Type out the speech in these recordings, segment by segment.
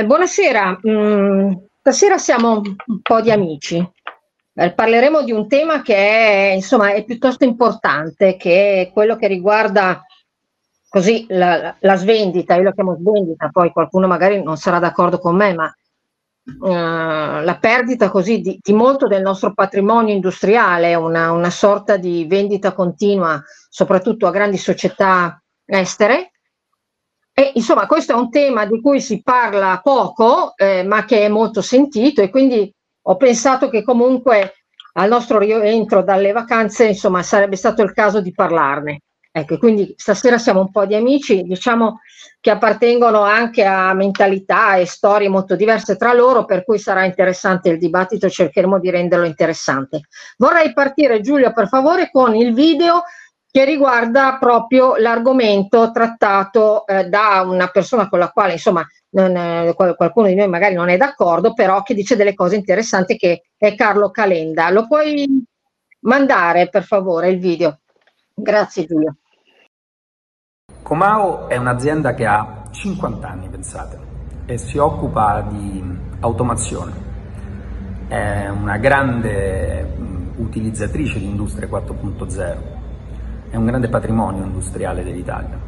Eh, buonasera, mm, stasera siamo un po' di amici. Eh, parleremo di un tema che è, insomma, è piuttosto importante, che è quello che riguarda così la, la, svendita, io la chiamo svendita, poi qualcuno magari non sarà d'accordo con me, ma eh, la perdita così di, di, molto del nostro patrimonio industriale, una, una sorta di vendita continua, soprattutto a grandi società estere e, insomma, questo è un tema di cui si parla poco, eh, ma che è molto sentito e quindi ho pensato che comunque al nostro rientro dalle vacanze, insomma, sarebbe stato il caso di parlarne. Ecco, quindi stasera siamo un po' di amici, diciamo che appartengono anche a mentalità e storie molto diverse tra loro, per cui sarà interessante il dibattito, cercheremo di renderlo interessante. Vorrei partire, Giulio, per favore, con il video che riguarda proprio l'argomento trattato eh, da una persona con la quale insomma non, eh, qualcuno di noi magari non è d'accordo, però che dice delle cose interessanti che è Carlo Calenda. Lo puoi mandare per favore il video? Grazie Giulio. Comao è un'azienda che ha 50 anni, pensate, e si occupa di automazione. È una grande utilizzatrice di Industria 4.0 è un grande patrimonio industriale dell'Italia.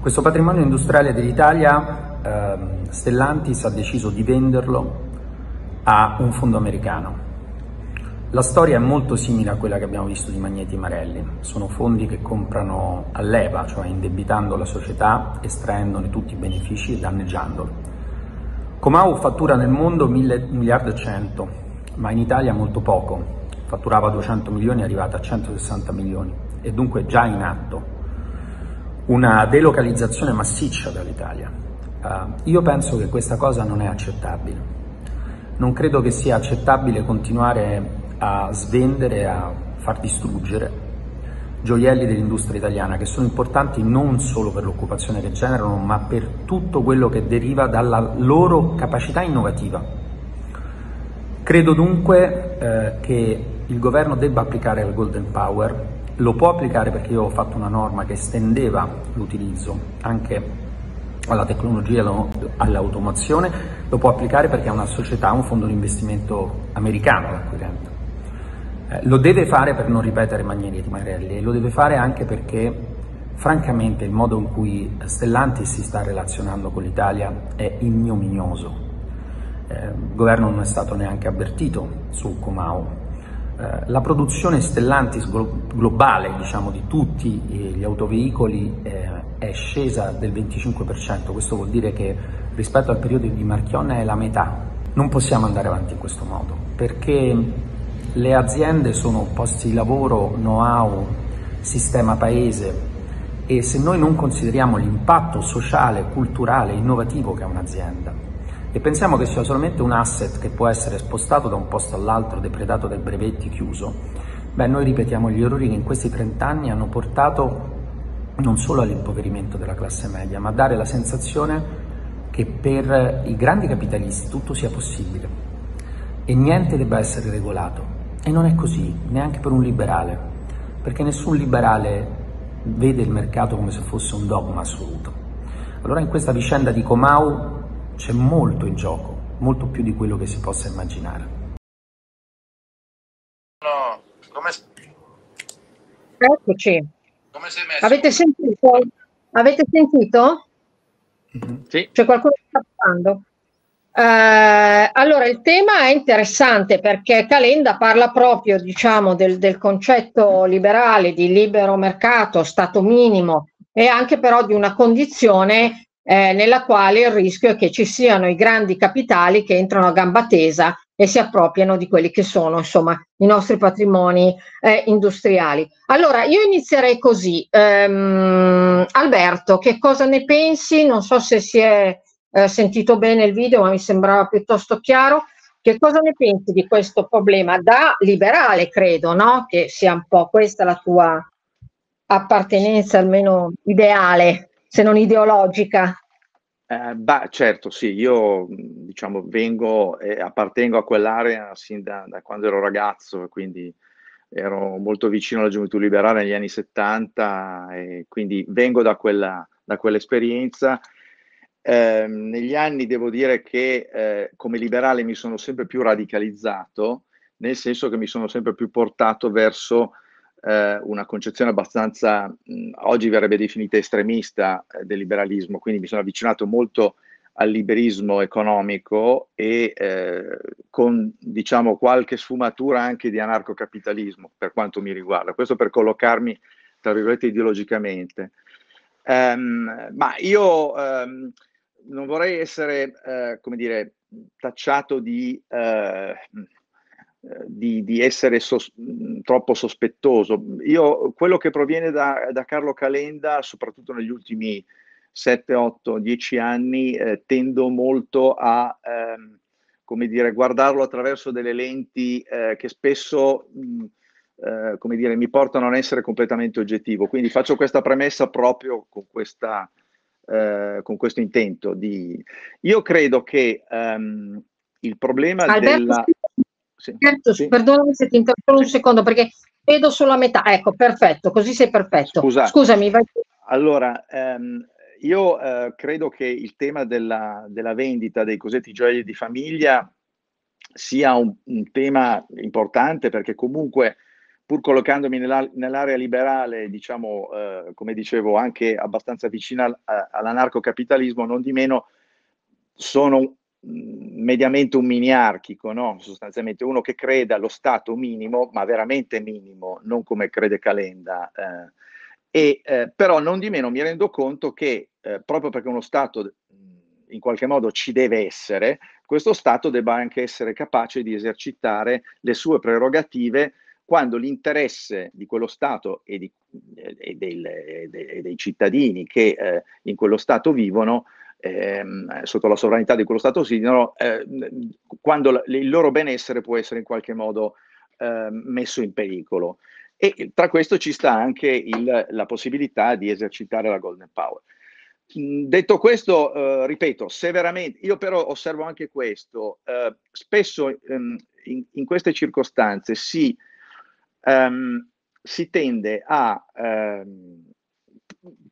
Questo patrimonio industriale dell'Italia eh, Stellantis ha deciso di venderlo a un fondo americano. La storia è molto simile a quella che abbiamo visto di Magneti e Marelli. Sono fondi che comprano a leva, cioè indebitando la società, estraendone tutti i benefici e danneggiandolo. Comau fattura nel mondo 1 miliardo e 100, ma in Italia molto poco. Fatturava 200 milioni, è arrivata a 160 milioni e dunque già in atto una delocalizzazione massiccia dall'Italia. Uh, io penso che questa cosa non è accettabile. Non credo che sia accettabile continuare a svendere, a far distruggere gioielli dell'industria italiana che sono importanti non solo per l'occupazione che generano, ma per tutto quello che deriva dalla loro capacità innovativa. Credo dunque eh, che il governo debba applicare il Golden Power lo può applicare perché io ho fatto una norma che estendeva l'utilizzo anche alla tecnologia, all'automazione, lo può applicare perché è una società, un fondo di investimento americano l'acquirente. Ecco, eh, lo deve fare per non ripetere manieri di Marelli e lo deve fare anche perché francamente il modo in cui Stellantis si sta relazionando con l'Italia è ignominioso. Eh, il governo non è stato neanche avvertito su Comau, eh, la produzione Stellantis globale diciamo, di tutti eh, gli autoveicoli eh, è scesa del 25%, questo vuol dire che rispetto al periodo di Marchionne è la metà. Non possiamo andare avanti in questo modo perché le aziende sono posti di lavoro, know-how, sistema paese e se noi non consideriamo l'impatto sociale, culturale, innovativo che ha un'azienda, e pensiamo che sia solamente un asset che può essere spostato da un posto all'altro, depredato dai brevetti, chiuso, beh noi ripetiamo gli errori che in questi 30 anni hanno portato non solo all'impoverimento della classe media, ma a dare la sensazione che per i grandi capitalisti tutto sia possibile e niente debba essere regolato. E non è così, neanche per un liberale, perché nessun liberale vede il mercato come se fosse un dogma assoluto. Allora in questa vicenda di Comau c'è molto in gioco, molto più di quello che si possa immaginare. No, come... Eccoci. Come sei messo? Avete sentito? Avete sentito? Mhm. Sì. C'è qualcuno che sta parlando? Eh, allora, il tema è interessante perché Calenda parla proprio diciamo, del, del, concetto liberale di libero mercato, stato minimo e anche però di una condizione eh, nella quale il rischio è che ci siano i grandi capitali che entrano a gamba tesa e si appropriano di quelli che sono insomma i nostri patrimoni eh, industriali. Allora io inizierei così. Ehm, Alberto, che cosa ne pensi? Non so se si è eh, sentito bene il video, ma mi sembrava piuttosto chiaro. Che cosa ne pensi di questo problema? Da liberale, credo, no? Che sia un po' questa la tua appartenenza, almeno ideale se non ideologica. Eh, bah, certo, sì, io diciamo vengo e appartengo a quell'area sin da, da quando ero ragazzo, quindi ero molto vicino alla gioventù liberale negli anni 70 e quindi vengo da, quella, da quell'esperienza. Eh, negli anni devo dire che eh, come liberale mi sono sempre più radicalizzato, nel senso che mi sono sempre più portato verso eh, una concezione abbastanza, mh, oggi verrebbe definita estremista eh, del liberalismo, quindi mi sono avvicinato molto al liberismo economico e eh, con diciamo qualche sfumatura anche di anarcocapitalismo per quanto mi riguarda, questo per collocarmi tra virgolette ideologicamente. Um, ma io um, non vorrei essere, uh, come dire, tacciato di uh, di, di, essere sos- troppo sospettoso. Io, quello che proviene da, da, Carlo Calenda, soprattutto negli ultimi 7, 8, 10 anni, eh, tendo molto a ehm, come dire, guardarlo attraverso delle lenti eh, che spesso mh, eh, come dire, mi portano a non essere completamente oggettivo. Quindi faccio questa premessa proprio con, questa, eh, con questo intento. Di... Io credo che ehm, il problema Alberto, della... Sì, certo, sì. Perdonami se ti interrompo un secondo perché vedo solo a metà. Ecco, perfetto, così sei perfetto. Scusa. Scusami. Vai. Allora, ehm, io eh, credo che il tema della, della, vendita dei cosiddetti gioielli di famiglia sia un, un tema importante perché comunque pur collocandomi nell'area liberale, diciamo, eh, come dicevo, anche abbastanza vicina all'anarcocapitalismo, non di meno sono mediamente un miniarchico, no? sostanzialmente uno che crede allo Stato minimo, ma veramente minimo, non come crede Calenda. Eh, e, eh, però non di meno mi rendo conto che eh, proprio perché uno Stato in qualche modo ci deve essere, questo Stato debba anche essere capace di esercitare le sue prerogative quando l'interesse di quello Stato e, di, e, del, e dei cittadini che eh, in quello Stato vivono ehm, sotto la sovranità di quello Stato signorino, eh, quando l- il loro benessere può essere in qualche modo eh, messo in pericolo. E tra questo ci sta anche il, la possibilità di esercitare la Golden Power. Mm, detto questo, eh, ripeto, se veramente, io però osservo anche questo, eh, spesso ehm, in, in, queste circostanze si, ehm, si tende a ehm,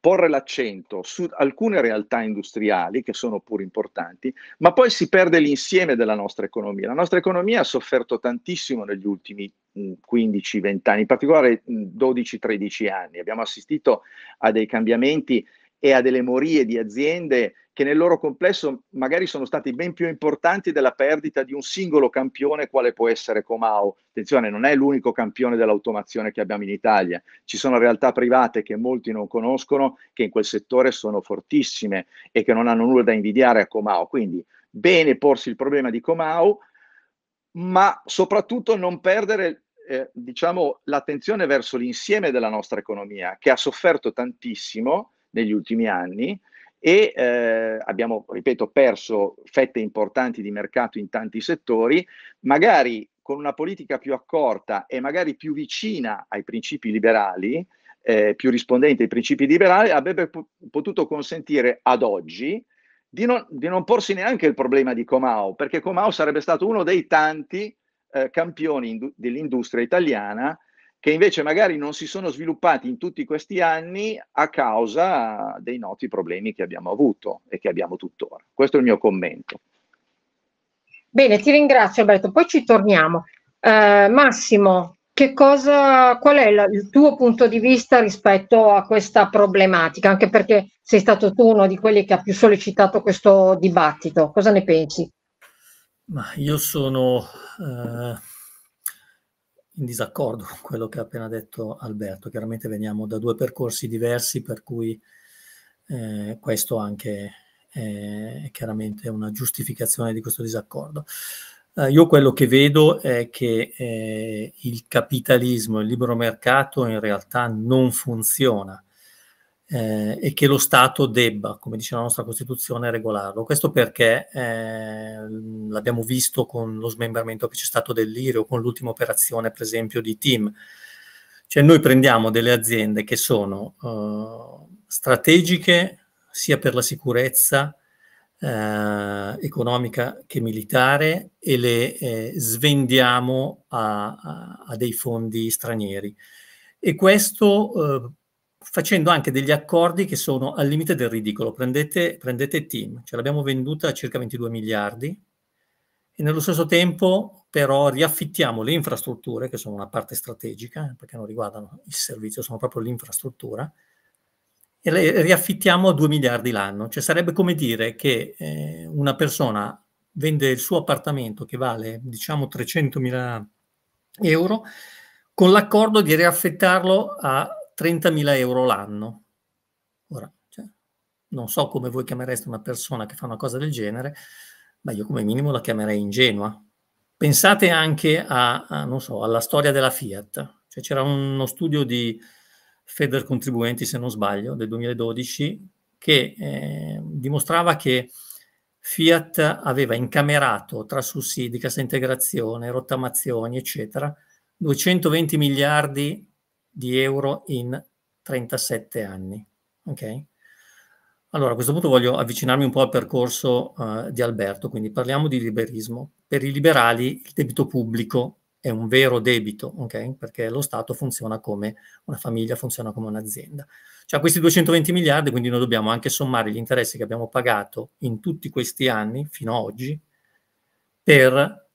porre l'accento su alcune realtà industriali che sono pur importanti, ma poi si perde l'insieme della nostra economia. La nostra economia ha sofferto tantissimo negli ultimi 15-20 mhmm, anni, in particolare 12-13 mhmm, anni. Abbiamo assistito a dei cambiamenti e a delle morie di aziende che nel loro complesso magari sono stati ben più importanti della perdita di un singolo campione quale può essere Comau. Attenzione, non è l'unico campione dell'automazione che abbiamo in Italia, ci sono realtà private che molti non conoscono, che in quel settore sono fortissime e che non hanno nulla da invidiare a Comau. Quindi bene porsi il problema di Comau, ma soprattutto non perdere eh, diciamo, l'attenzione verso l'insieme della nostra economia, che ha sofferto tantissimo negli ultimi anni e eh, abbiamo, ripeto, perso fette importanti di mercato in tanti settori, magari con una politica più accorta e magari più vicina ai principi liberali, eh, più rispondente ai principi liberali, avrebbe potuto consentire ad oggi di non, di non, porsi neanche il problema di Comau, perché Comau sarebbe stato uno dei tanti eh, campioni dell'industria italiana che invece magari non si sono sviluppati in tutti questi anni a causa dei noti problemi che abbiamo avuto e che abbiamo tuttora. Questo è il mio commento. Bene, ti ringrazio Alberto, poi ci torniamo. Eh, Massimo, cosa, qual è la, il tuo punto di vista rispetto a questa problematica? Anche perché sei stato tu uno di quelli che ha più sollecitato questo dibattito, cosa ne pensi? Ma io sono... Eh in disaccordo con quello che ha appena detto Alberto. Chiaramente veniamo da due percorsi diversi, per cui eh, questo anche è chiaramente una giustificazione di questo disaccordo. Eh, io quello che vedo è che eh, il capitalismo, il libero mercato in realtà non funziona eh, e che lo Stato debba, come dice la nostra Costituzione, regolarlo. Questo perché eh, l'abbiamo visto con lo smembramento che c'è stato dell'IRE o con l'ultima operazione, per esempio, di TIM. Cioè noi prendiamo delle aziende che sono eh, strategiche sia per la sicurezza eh, economica che militare e le eh, svendiamo a, a, a, dei fondi stranieri. E questo eh, facendo anche degli accordi che sono al limite del ridicolo. Prendete, prendete Team, ce l'abbiamo venduta a circa 22 miliardi e nello stesso tempo però riaffittiamo le infrastrutture, che sono una parte strategica, eh, perché non riguardano il servizio, sono proprio l'infrastruttura, e le riaffittiamo a 2 miliardi l'anno. Cioè sarebbe come dire che eh, una persona vende il suo appartamento che vale diciamo 300 mila euro con l'accordo di riaffettarlo a 30.000 euro l'anno. Ora, cioè, non so come voi chiamereste una persona che fa una cosa del genere, ma io come minimo la chiamerei ingenua. Pensate anche a, a, so, alla storia della Fiat. Cioè, c'era uno studio di Feder Contribuenti, se non sbaglio, del 2012, che eh, dimostrava che Fiat aveva incamerato tra sussidi, cassa integrazione, rottamazioni, eccetera, 220 miliardi di euro in 37 anni. Okay? Allora, a questo punto voglio avvicinarmi un po' al percorso uh, di Alberto, quindi parliamo di liberismo. Per i liberali il debito pubblico è un vero debito, okay? perché lo Stato funziona come una famiglia, funziona come un'azienda. Cioè questi 220 miliardi, quindi noi dobbiamo anche sommare gli interessi che abbiamo pagato in tutti questi anni, fino ad oggi, per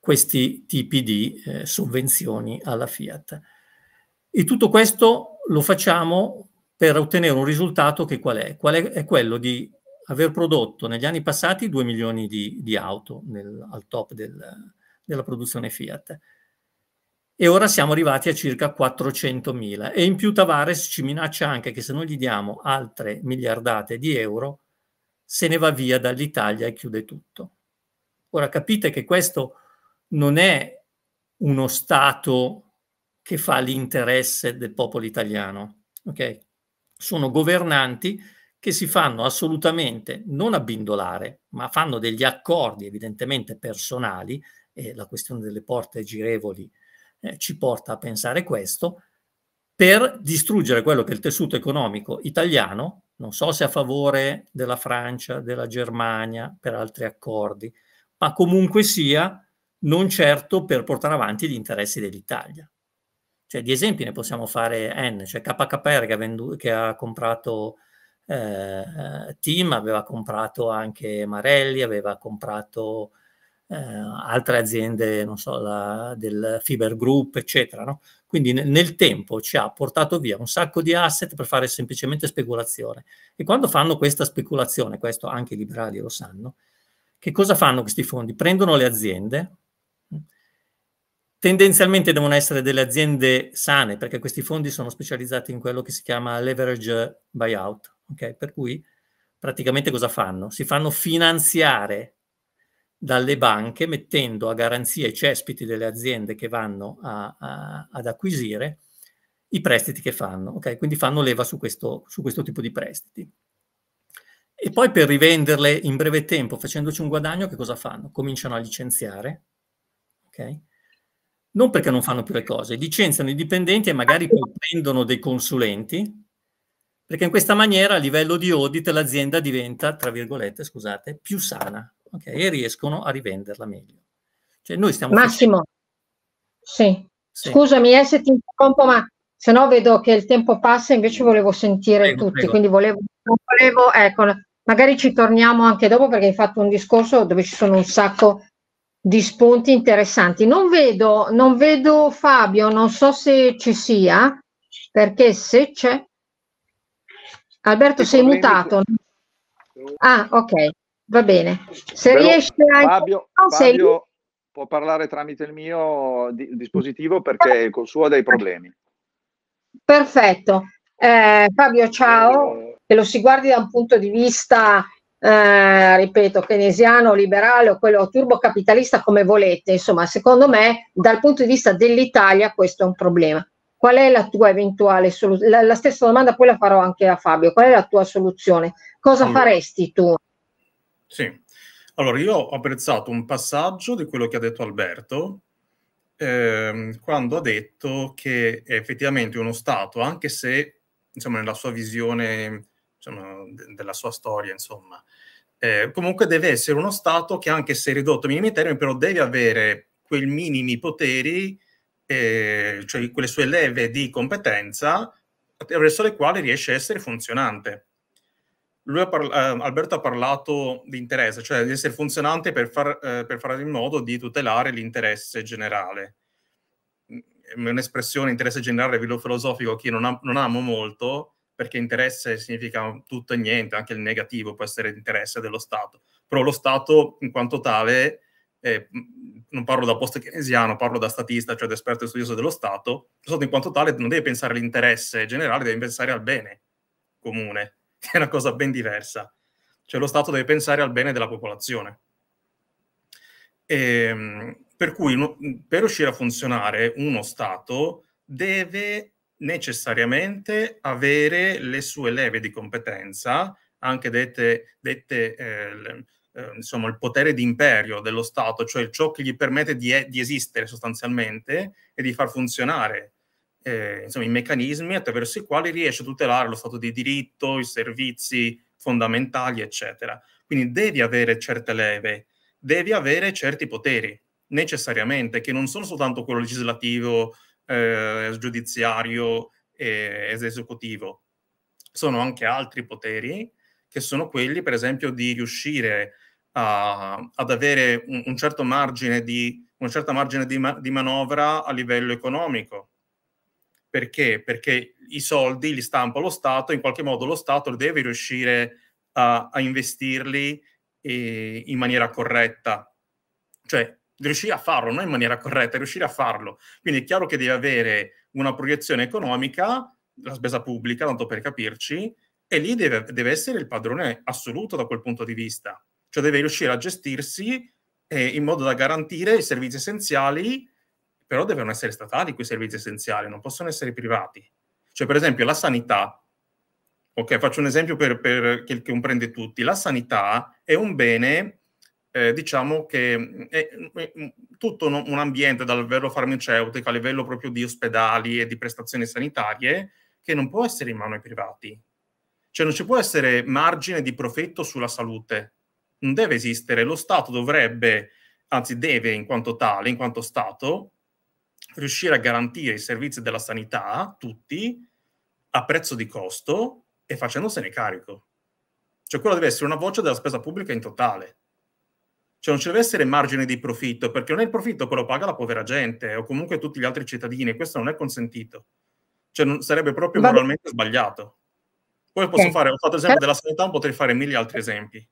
questi tipi di eh, sovvenzioni alla Fiat. E tutto questo lo facciamo per ottenere un risultato che qual è? Qual è, è quello di aver prodotto negli anni passati 2 milioni di, di auto nel, al top del, della produzione Fiat e ora siamo arrivati a circa 400.000 e in più Tavares ci minaccia anche che se non gli diamo altre miliardate di euro se ne va via dall'Italia e chiude tutto. Ora capite che questo non è uno Stato che fa l'interesse del popolo italiano. Okay? Sono governanti che si fanno assolutamente non abbindolare, ma fanno degli accordi evidentemente personali, e la questione delle porte girevoli eh, ci porta a pensare questo, per distruggere quello che è il tessuto economico italiano, non so se a favore della Francia, della Germania, per altri accordi, ma comunque sia non certo per portare avanti gli interessi dell'Italia cioè di esempi ne possiamo fare N, cioè KKR che ha, vendu- che ha comprato eh, Team, aveva comprato anche Marelli, aveva comprato eh, altre aziende, non so, la, del Fiber Group, eccetera. No? Quindi nel, nel tempo ci ha portato via un sacco di asset per fare semplicemente speculazione. E quando fanno questa speculazione, questo anche i liberali lo sanno, che cosa fanno questi fondi? Prendono le aziende, Tendenzialmente devono essere delle aziende sane, perché questi fondi sono specializzati in quello che si chiama leverage buyout, okay? per cui praticamente cosa fanno? Si fanno finanziare dalle banche mettendo a garanzia i cespiti delle aziende che vanno a, a, ad acquisire i prestiti che fanno, okay? quindi fanno leva su questo, su questo tipo di prestiti. E poi per rivenderle in breve tempo facendoci un guadagno, che cosa fanno? Cominciano a licenziare, okay? non perché non fanno più le cose, licenziano i dipendenti e magari poi ah, prendono dei consulenti, perché in questa maniera a livello di audit l'azienda diventa, tra virgolette, scusate, più sana okay? e riescono a rivenderla meglio. Cioè noi stiamo Massimo, facendo... sì. sì. scusami eh, se ti interrompo, ma se no vedo che il tempo passa, invece volevo sentire prego, tutti, prego. quindi volevo, volevo ecco, magari ci torniamo anche dopo perché hai fatto un discorso dove ci sono un sacco di spunti interessanti. Non vedo, non vedo Fabio, non so se ci sia, perché se c'è... Alberto, sei mutato. Ah, ok, va bene. Se Però, riesci a... Fabio, no, sei... può parlare tramite il mio di- dispositivo perché col suo ha dei problemi. Perfetto. Eh, Fabio, ciao. Eh, che lo si guardi da un punto di vista eh, ripeto, keynesiano, liberale o quello turbocapitalista come volete, insomma, secondo me dal punto di vista dell'Italia questo è un problema. Qual è la tua eventuale soluzione? La, la, stessa domanda poi la farò anche a Fabio. Qual è la tua soluzione? Cosa allora, faresti tu? Sì, allora io ho apprezzato un passaggio di quello che ha detto Alberto, ehm, quando ha detto che effettivamente uno Stato, anche se diciamo, nella sua visione insomma, de- della sua storia, insomma. Eh, comunque deve essere uno Stato che, anche se ridotto a minimi termini, però deve avere quei minimi poteri, eh, cioè quelle sue leve di competenza attraverso le quali riesce a essere funzionante. Ha parla- eh, Alberto ha parlato di interesse, cioè di essere funzionante per, far, eh, per fare in modo di tutelare l'interesse generale mm, un'espressione interesse generale filosofico che non, am- non amo molto, perché interesse significa tutto e niente, anche il negativo può essere interesse dello Stato, però lo Stato in quanto tale, eh, non parlo da post-keynesiano, parlo da statista, cioè da esperto e studioso dello Stato, lo Stato in quanto tale non deve pensare all'interesse generale, deve pensare al bene comune, che è una cosa ben diversa. Cioè lo Stato deve pensare al bene della popolazione. E, ehm, per cui per riuscire a funzionare uno Stato deve necessariamente avere le sue leve di competenza, anche dette, dette eh, le, eh, insomma, il potere d'imperio dello Stato, cioè ciò che gli permette di, eh, di esistere sostanzialmente e di far funzionare eh, insomma, i meccanismi attraverso i quali riesce a tutelare lo Stato di diritto, i servizi fondamentali, eccetera. Quindi devi avere certe leve, devi avere certi poteri necessariamente, che non sono soltanto quello legislativo eh, giudiziario e esecutivo. Sono anche altri poteri che sono quelli, per esempio, di riuscire a, ad avere un, un, certo margine di, una certa margine di, ma, di manovra a livello economico. Perché? Perché i soldi li stampa lo Stato, in qualche modo lo Stato deve riuscire a, a investirli eh, in maniera corretta. Cioè, riuscire a farlo, non in maniera corretta, riuscire a farlo. Quindi è chiaro che devi avere una proiezione economica, la spesa pubblica, tanto per capirci, e lì deve, deve essere il padrone assoluto da quel punto di vista. Cioè deve riuscire a gestirsi eh, in modo da garantire i servizi essenziali, però devono essere statali quei servizi essenziali, non possono essere privati. Cioè per esempio la sanità, ok, faccio un esempio per, per che comprende tutti, la sanità è un bene eh, diciamo che mm, è, mm, mm, tutto un ambiente dal vero farmaceutico a livello proprio di ospedali e di prestazioni sanitarie che non può essere in mano ai privati. Cioè non ci può essere margine di profitto sulla salute. Non deve esistere. Lo Stato dovrebbe, anzi deve in quanto tale, in quanto Stato, riuscire a garantire i servizi della sanità a tutti a prezzo di costo e facendosene carico. Cioè quella deve essere una voce della spesa pubblica in totale. Cioè non ci deve essere margine di profitto, perché non è il profitto che paga la povera gente o comunque tutti gli altri cittadini, questo non è consentito. Cioè non, sarebbe proprio Vabbè. moralmente sbagliato. Poi posso okay. fare, ho fatto esempio della sanità, potrei fare mille altri esempi.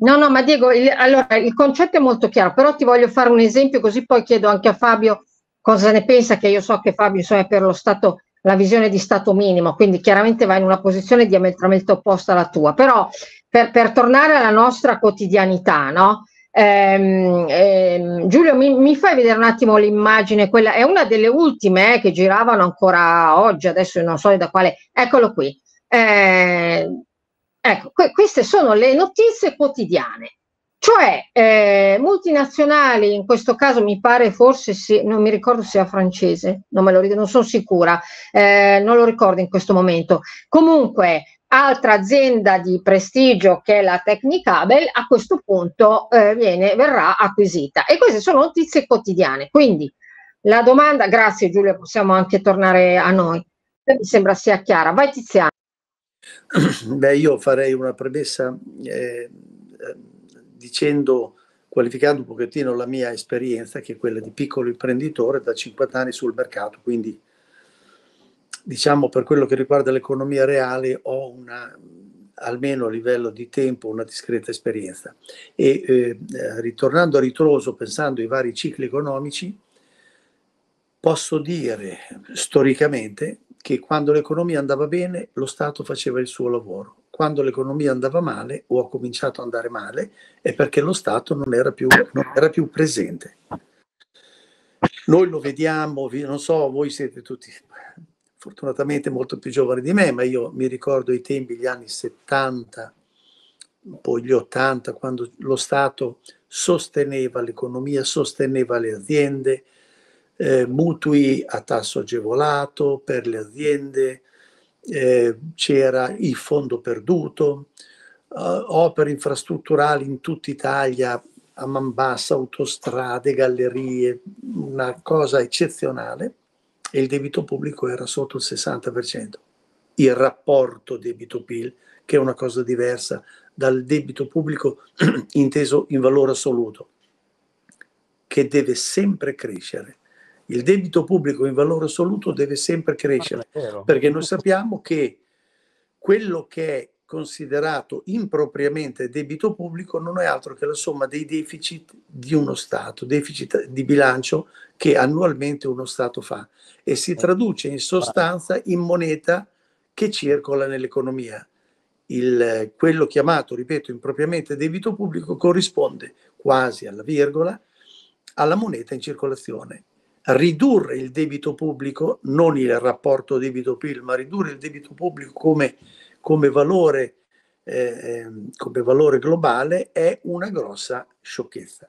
No, no, ma Diego, il, allora il concetto è molto chiaro, però ti voglio fare un esempio così poi chiedo anche a Fabio cosa ne pensa, che io so che Fabio insomma, è per lo Stato, la visione di Stato minimo, quindi chiaramente va in una posizione diametralmente opposta alla tua, però per, per tornare alla nostra quotidianità, no? Ehm, ehm, Giulio, mi, mi, fai vedere un attimo l'immagine? Quella è una delle ultime eh, che giravano ancora oggi, adesso non so da quale. Eccolo qui. Eh, ecco, que- queste sono le notizie quotidiane. Cioè, eh, multinazionali, in questo caso mi pare forse, sì, non mi ricordo se sia francese, non, me lo, non sono sicura, eh, non lo ricordo in questo momento. Comunque, altra azienda di prestigio che è la Technicabel, a questo punto eh, viene, verrà acquisita. E queste sono notizie quotidiane. Quindi la domanda, grazie Giulia, possiamo anche tornare a noi. Eh, mi sembra sia chiara. Vai Tiziana Beh, io farei una premessa eh, dicendo, qualificando un pochettino la mia esperienza, che è quella di piccolo imprenditore da 50 anni sul mercato, quindi diciamo per quello che riguarda l'economia reale ho una, almeno a livello di tempo una discreta esperienza. E eh, eh, ritornando a ritroso, pensando ai vari cicli economici, posso dire storicamente che quando l'economia andava bene lo Stato faceva il suo lavoro. Quando l'economia andava male o ha cominciato ad andare male è perché lo Stato non era più, non era più presente. Noi lo vediamo, non so, voi siete tutti fortunatamente molto più giovane di me, ma io mi ricordo i tempi, gli anni 70, poi gli 80, quando lo Stato sosteneva l'economia, sosteneva le aziende, eh, mutui a tasso agevolato per le aziende, eh, c'era il fondo perduto, eh, opere infrastrutturali in tutta Italia a man bassa, autostrade, gallerie, una cosa eccezionale e il debito pubblico era sotto il 60%, il rapporto debito-PIL, che è una cosa diversa dal debito pubblico inteso in valore assoluto, che deve sempre crescere. Il debito pubblico in valore assoluto deve sempre crescere, ah, perché noi sappiamo che quello che è considerato impropriamente debito pubblico non è altro che la somma dei deficit di uno Stato, deficit di bilancio che annualmente uno Stato fa e si traduce in sostanza in moneta che circola nell'economia. Il, quello chiamato, ripeto, impropriamente debito pubblico corrisponde quasi alla virgola alla moneta in circolazione. Ridurre il debito pubblico, non il rapporto debito-PIL, ma ridurre il debito pubblico come, come, valore, eh, ehm, come valore globale è una grossa sciocchezza.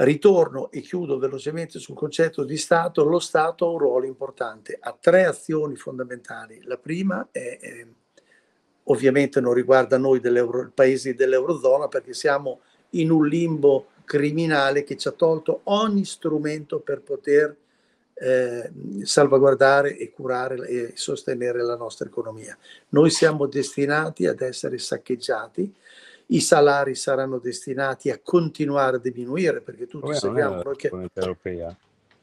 Ritorno e chiudo velocemente sul concetto di Stato. Lo Stato ha un ruolo importante, ha tre azioni fondamentali. La prima è, è ehm, ovviamente non riguarda noi dell'euro, paesi dell'Eurozona perché siamo in un limbo criminale che ci ha tolto ogni strumento per poter eh, salvaguardare e curare e sostenere la nostra economia. Noi siamo destinati ad essere saccheggiati i salari saranno destinati a continuare a diminuire perché tutti sappiamo noi che,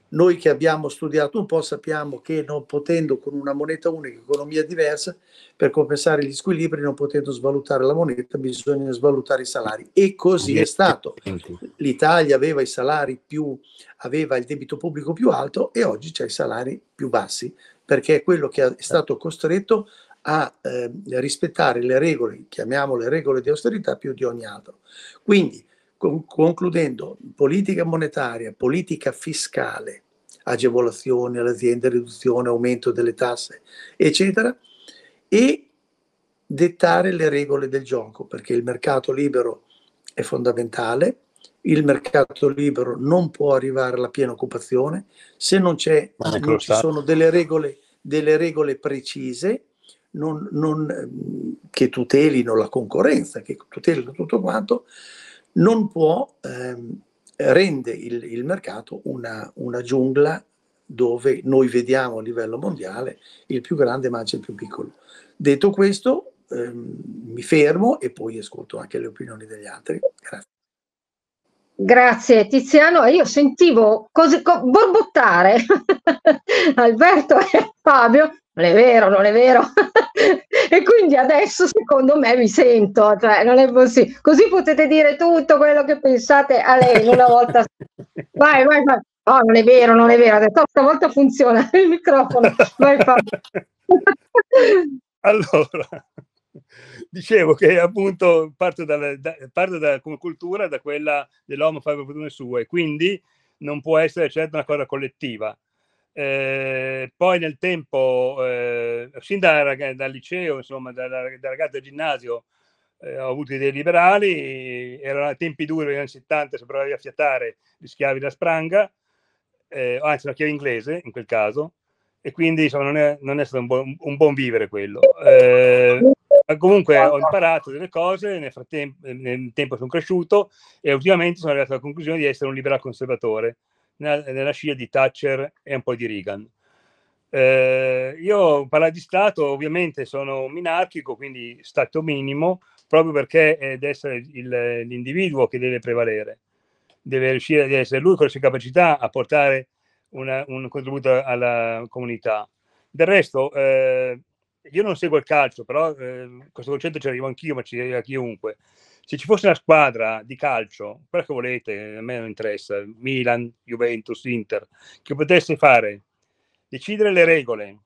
noi che abbiamo studiato un po' sappiamo che non potendo con una moneta unica, economia diversa, per compensare gli squilibri, non potendo svalutare la moneta, bisogna svalutare i salari. E così è stato. L'Italia aveva i salari più, aveva il debito pubblico più alto e oggi c'è i salari più bassi, perché è quello che è stato costretto a a eh, rispettare le regole, chiamiamole regole di austerità, più di ogni altro. Quindi, con, concludendo, politica monetaria, politica fiscale, agevolazione all'azienda, riduzione, aumento delle tasse, eccetera, e dettare le regole del gioco, perché il mercato libero è fondamentale, il mercato libero non può arrivare alla piena occupazione se non, non ci sono delle regole, delle regole precise non, non, che tutelino la concorrenza, che tutelino tutto quanto, non può, ehm, rende il, il mercato una, una, giungla dove noi vediamo a livello mondiale il più grande mangia il più piccolo. Detto questo, ehm, mi fermo e poi ascolto anche le opinioni degli altri. Grazie. Grazie Tiziano, io sentivo così co- borbottare Alberto e Fabio non è vero, non è vero. e quindi adesso secondo me mi sento, cioè non è possibile. Così potete dire tutto quello che pensate a lei una volta. vai, vai, vai. No, non è vero, non è vero. Detto, stavolta funziona il microfono. Vai, allora, dicevo che appunto parto, dalla, da, parto da, come cultura da quella dell'uomo fa le fortune sue, quindi non può essere certo una cosa collettiva Ehm, poi nel tempo, eh, sin dal, dal, liceo, insomma, da, da, ragazzo al ginnasio, eh, ho avuto idee liberali, erano tempi duri negli anni 70, se provavi a fiatare gli schiavi da spranga, ehm, anzi una chiave inglese in quel caso, e quindi insomma, non, è, non è stato un, bu- un, buon vivere quello. Ehm, comunque ho imparato delle cose, nel, frattem- nel tempo sono cresciuto e ultimamente sono arrivato alla conclusione di essere un libero conservatore nella, nella scia di Thatcher e un po' di Reagan. Eh, io parlare di Stato ovviamente sono minarchico, quindi Stato minimo, proprio perché è deve essere il, l'individuo che deve prevalere, deve riuscire ad essere lui con le sue capacità a portare una, un contributo alla comunità. Del resto, eh, io non seguo il calcio, però eh, questo concetto ci arrivo anch'io, ma ci arriva chiunque se ci fosse una squadra di calcio, quella che volete, a me non interessa, Milan, Juventus, Inter, che potesse fare, decidere le regole,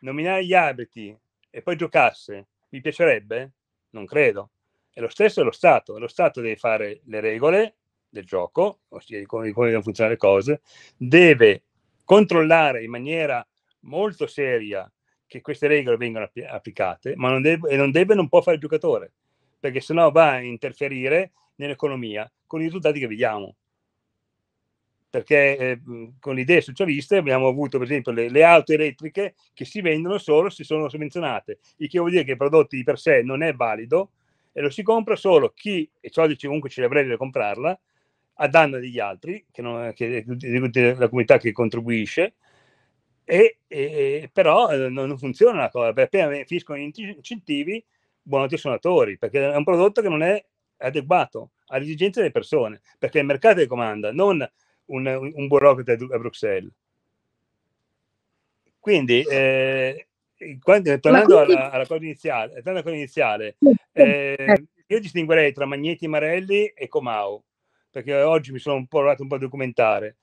nominare gli abiti e poi giocasse, vi piacerebbe? Non credo. È lo stesso è lo Stato, lo Stato deve fare le regole del gioco, ossia di come, come devono funzionare le cose, deve controllare in maniera molto seria che queste regole vengano app- applicate, ma non deve, e non deve non può fare il giocatore perché sennò va a interferire nell'economia con i risultati che vediamo. Perché eh, con le idee socialiste abbiamo avuto, per esempio, le, le, auto elettriche che si vendono solo se sono sovvenzionate, il che vuol dire che i prodotti di per sé non è valido e lo si compra solo chi, e ciò dice comunque ce l'avrebbe da comprarla, a danno degli altri, che non, che, della comunità che contribuisce, e, e però eh, non funziona la cosa, perché appena finiscono gli incentivi buonanotte suonatori, perché è un prodotto che non è adeguato alle esigenze delle persone, perché è il mercato che comanda, non un, un burocrate a Bruxelles. Quindi, eh, quando, eh, tornando alla, alla, cosa iniziale, alla cosa iniziale eh, io distinguerei tra Magneti Marelli e Comau, perché oggi mi sono un po' provato un po' a documentare.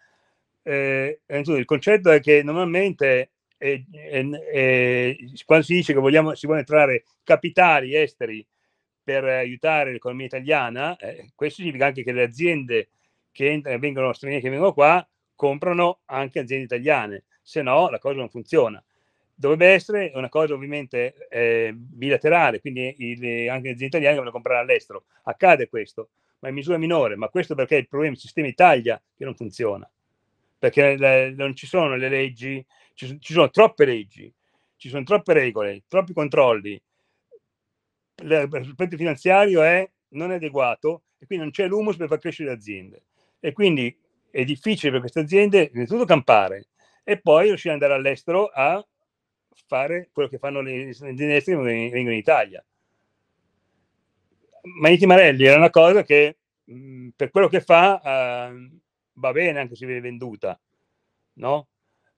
Eh, il concetto è che normalmente eh, eh, quando si dice che vogliamo, si vogliono entrare capitali esteri per aiutare l'economia italiana, eh, questo significa anche che le aziende che entrano, vengono straniere che vengono qua comprano anche aziende italiane, se no la cosa non funziona. Dovrebbe essere una cosa ovviamente eh, bilaterale, quindi il, anche le aziende italiane devono comprare all'estero. Accade questo, ma in misura minore, ma questo perché il problema del sistema Italia che non funziona perché le, non ci sono le leggi, ci, ci sono troppe leggi, ci sono troppe regole, troppi controlli. L'aspetto finanziario è non è adeguato e quindi non c'è l'humus per far crescere le aziende. E quindi è difficile per queste aziende innanzitutto campare e poi riuscire ad andare all'estero a fare quello che fanno le aziende estere che vengono in Italia. Manetti Marelli era una cosa che mh, mhmm, per quello che fa uh, va bene anche se viene venduta, no?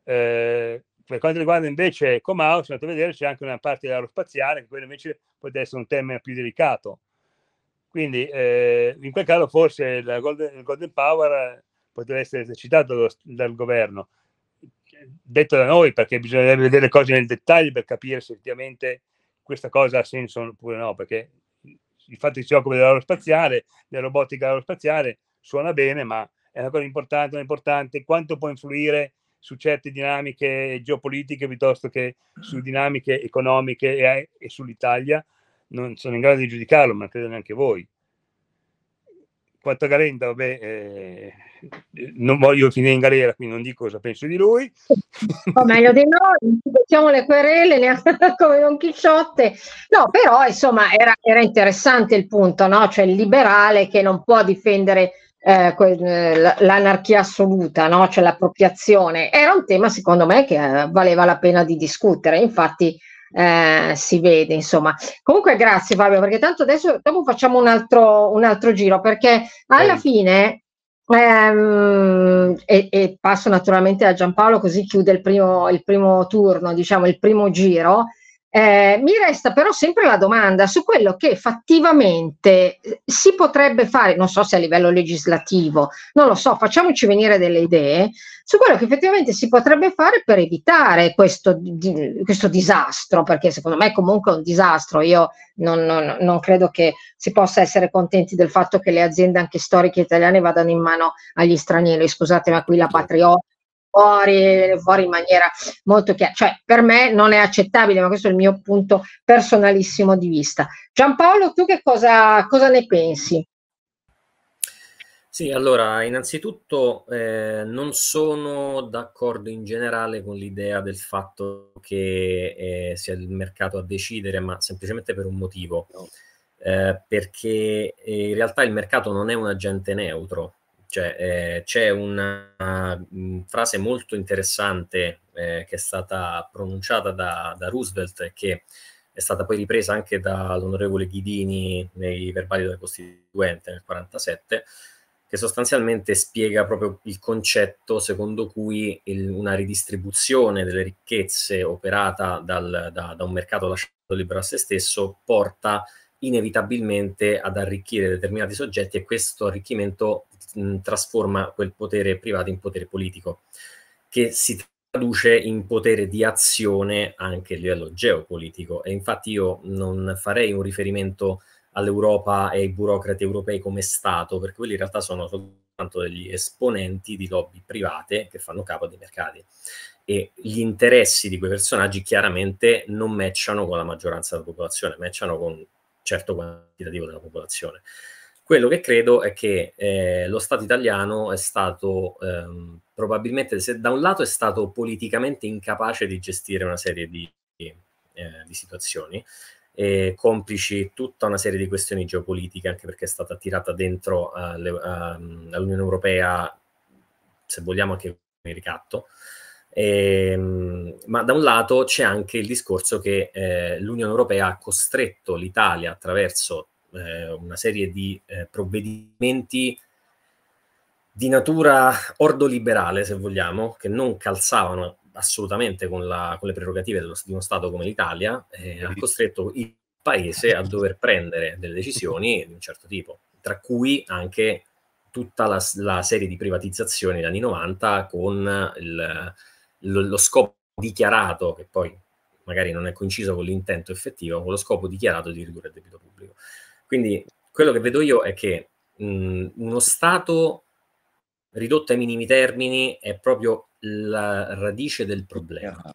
Ehm, per quanto riguarda invece Comau, sono andato a vedere, c'è anche una parte aerospaziale, che quello invece potrebbe essere un tema più delicato. Quindi eh, in quel caso forse la Golden, il Golden Power potrebbe essere esercitato dal, dal governo, detto da noi, perché bisognerebbe vedere le cose nel dettaglio per capire se effettivamente questa cosa ha senso oppure no, perché il fatto che si occupi dell'aerospaziale, della robotica aerospaziale, suona bene, ma è una cosa importante, non importante, quanto può influire su certe dinamiche geopolitiche piuttosto che su dinamiche economiche e, e sull'Italia, non sono in grado di giudicarlo, ma credo neanche voi. Quanto a Galenda, vabbè, eh, non voglio finire in galera, quindi non dico cosa penso di lui. O meglio di noi, facciamo le querele le, come Don Chisciotte. No, però insomma era, era interessante il punto, no? Cioè il liberale che non può difendere eh, eh l'anarchia assoluta, no? cioè l'appropriazione, era un tema secondo me che eh, valeva la pena di discutere, infatti eh, si vede insomma. Comunque grazie Fabio perché tanto adesso dopo facciamo un altro, un altro giro perché alla okay. fine ehm, e, e, passo naturalmente a Giampaolo così chiude il primo, il primo turno, diciamo il primo giro. Eh, mi resta però sempre la domanda su quello che fattivamente eh, si potrebbe fare, non so se a livello legislativo, non lo so, facciamoci venire delle idee, su quello che effettivamente si potrebbe fare per evitare questo, di, questo disastro, perché secondo me è comunque un disastro, io non, non, non, credo che si possa essere contenti del fatto che le aziende anche storiche italiane vadano in mano agli stranieri, scusate ma qui la certo. patriota fuori, fuori in maniera molto chiara. Cioè, per me non è accettabile, ma questo è il mio punto personalissimo di vista. Giampaolo, tu che cosa, cosa ne pensi? Sì, allora, innanzitutto eh, non sono d'accordo in generale con l'idea del fatto che eh, sia il mercato a decidere, ma semplicemente per un motivo. Eh, perché eh, in realtà il mercato non è un agente neutro, cioè, eh, c'è una, una, mm, frase molto interessante eh, che è stata pronunciata da, da Roosevelt e che è stata poi ripresa anche dall'onorevole Ghidini nei verbali della Costituente nel 1947, che sostanzialmente spiega proprio il concetto secondo cui il, una ridistribuzione delle ricchezze operata dal, da, da un mercato lasciato libero a se stesso porta inevitabilmente ad arricchire determinati soggetti e questo arricchimento mh, trasforma quel potere privato in potere politico, che si traduce in potere di azione anche a livello geopolitico. E infatti io non farei un riferimento all'Europa e ai burocrati europei come Stato, perché quelli in realtà sono soltanto degli esponenti di lobby private che fanno capo dei mercati. E gli interessi di quei personaggi chiaramente non matchano con la maggioranza della popolazione, matchano con un certo quantitativo della popolazione. Quello che credo è che eh, lo Stato italiano è stato ehm, probabilmente, se da un lato è stato politicamente incapace di gestire una serie di, eh, di situazioni, eh, complici tutta una serie di questioni geopolitiche, anche perché è stata attirata dentro alle, a, all'Unione Europea, se vogliamo anche in ricatto. Eh, ma da un lato c'è anche il discorso che eh, l'Unione Europea ha costretto l'Italia attraverso eh, una serie di eh, provvedimenti di natura ordoliberale, se vogliamo, che non calzavano assolutamente con, la, con le prerogative dello, di uno Stato come l'Italia, eh, ha costretto il Paese a dover prendere delle decisioni di un certo tipo, tra cui anche tutta la, la serie di privatizzazioni degli anni 90 con il, lo, lo scopo dichiarato, che poi magari non è coinciso con l'intento effettivo, con lo scopo dichiarato di ridurre il debito pubblico. Quindi quello che vedo io è che mh, mhmm, uno Stato ridotto ai minimi termini è proprio la radice del problema. Ah.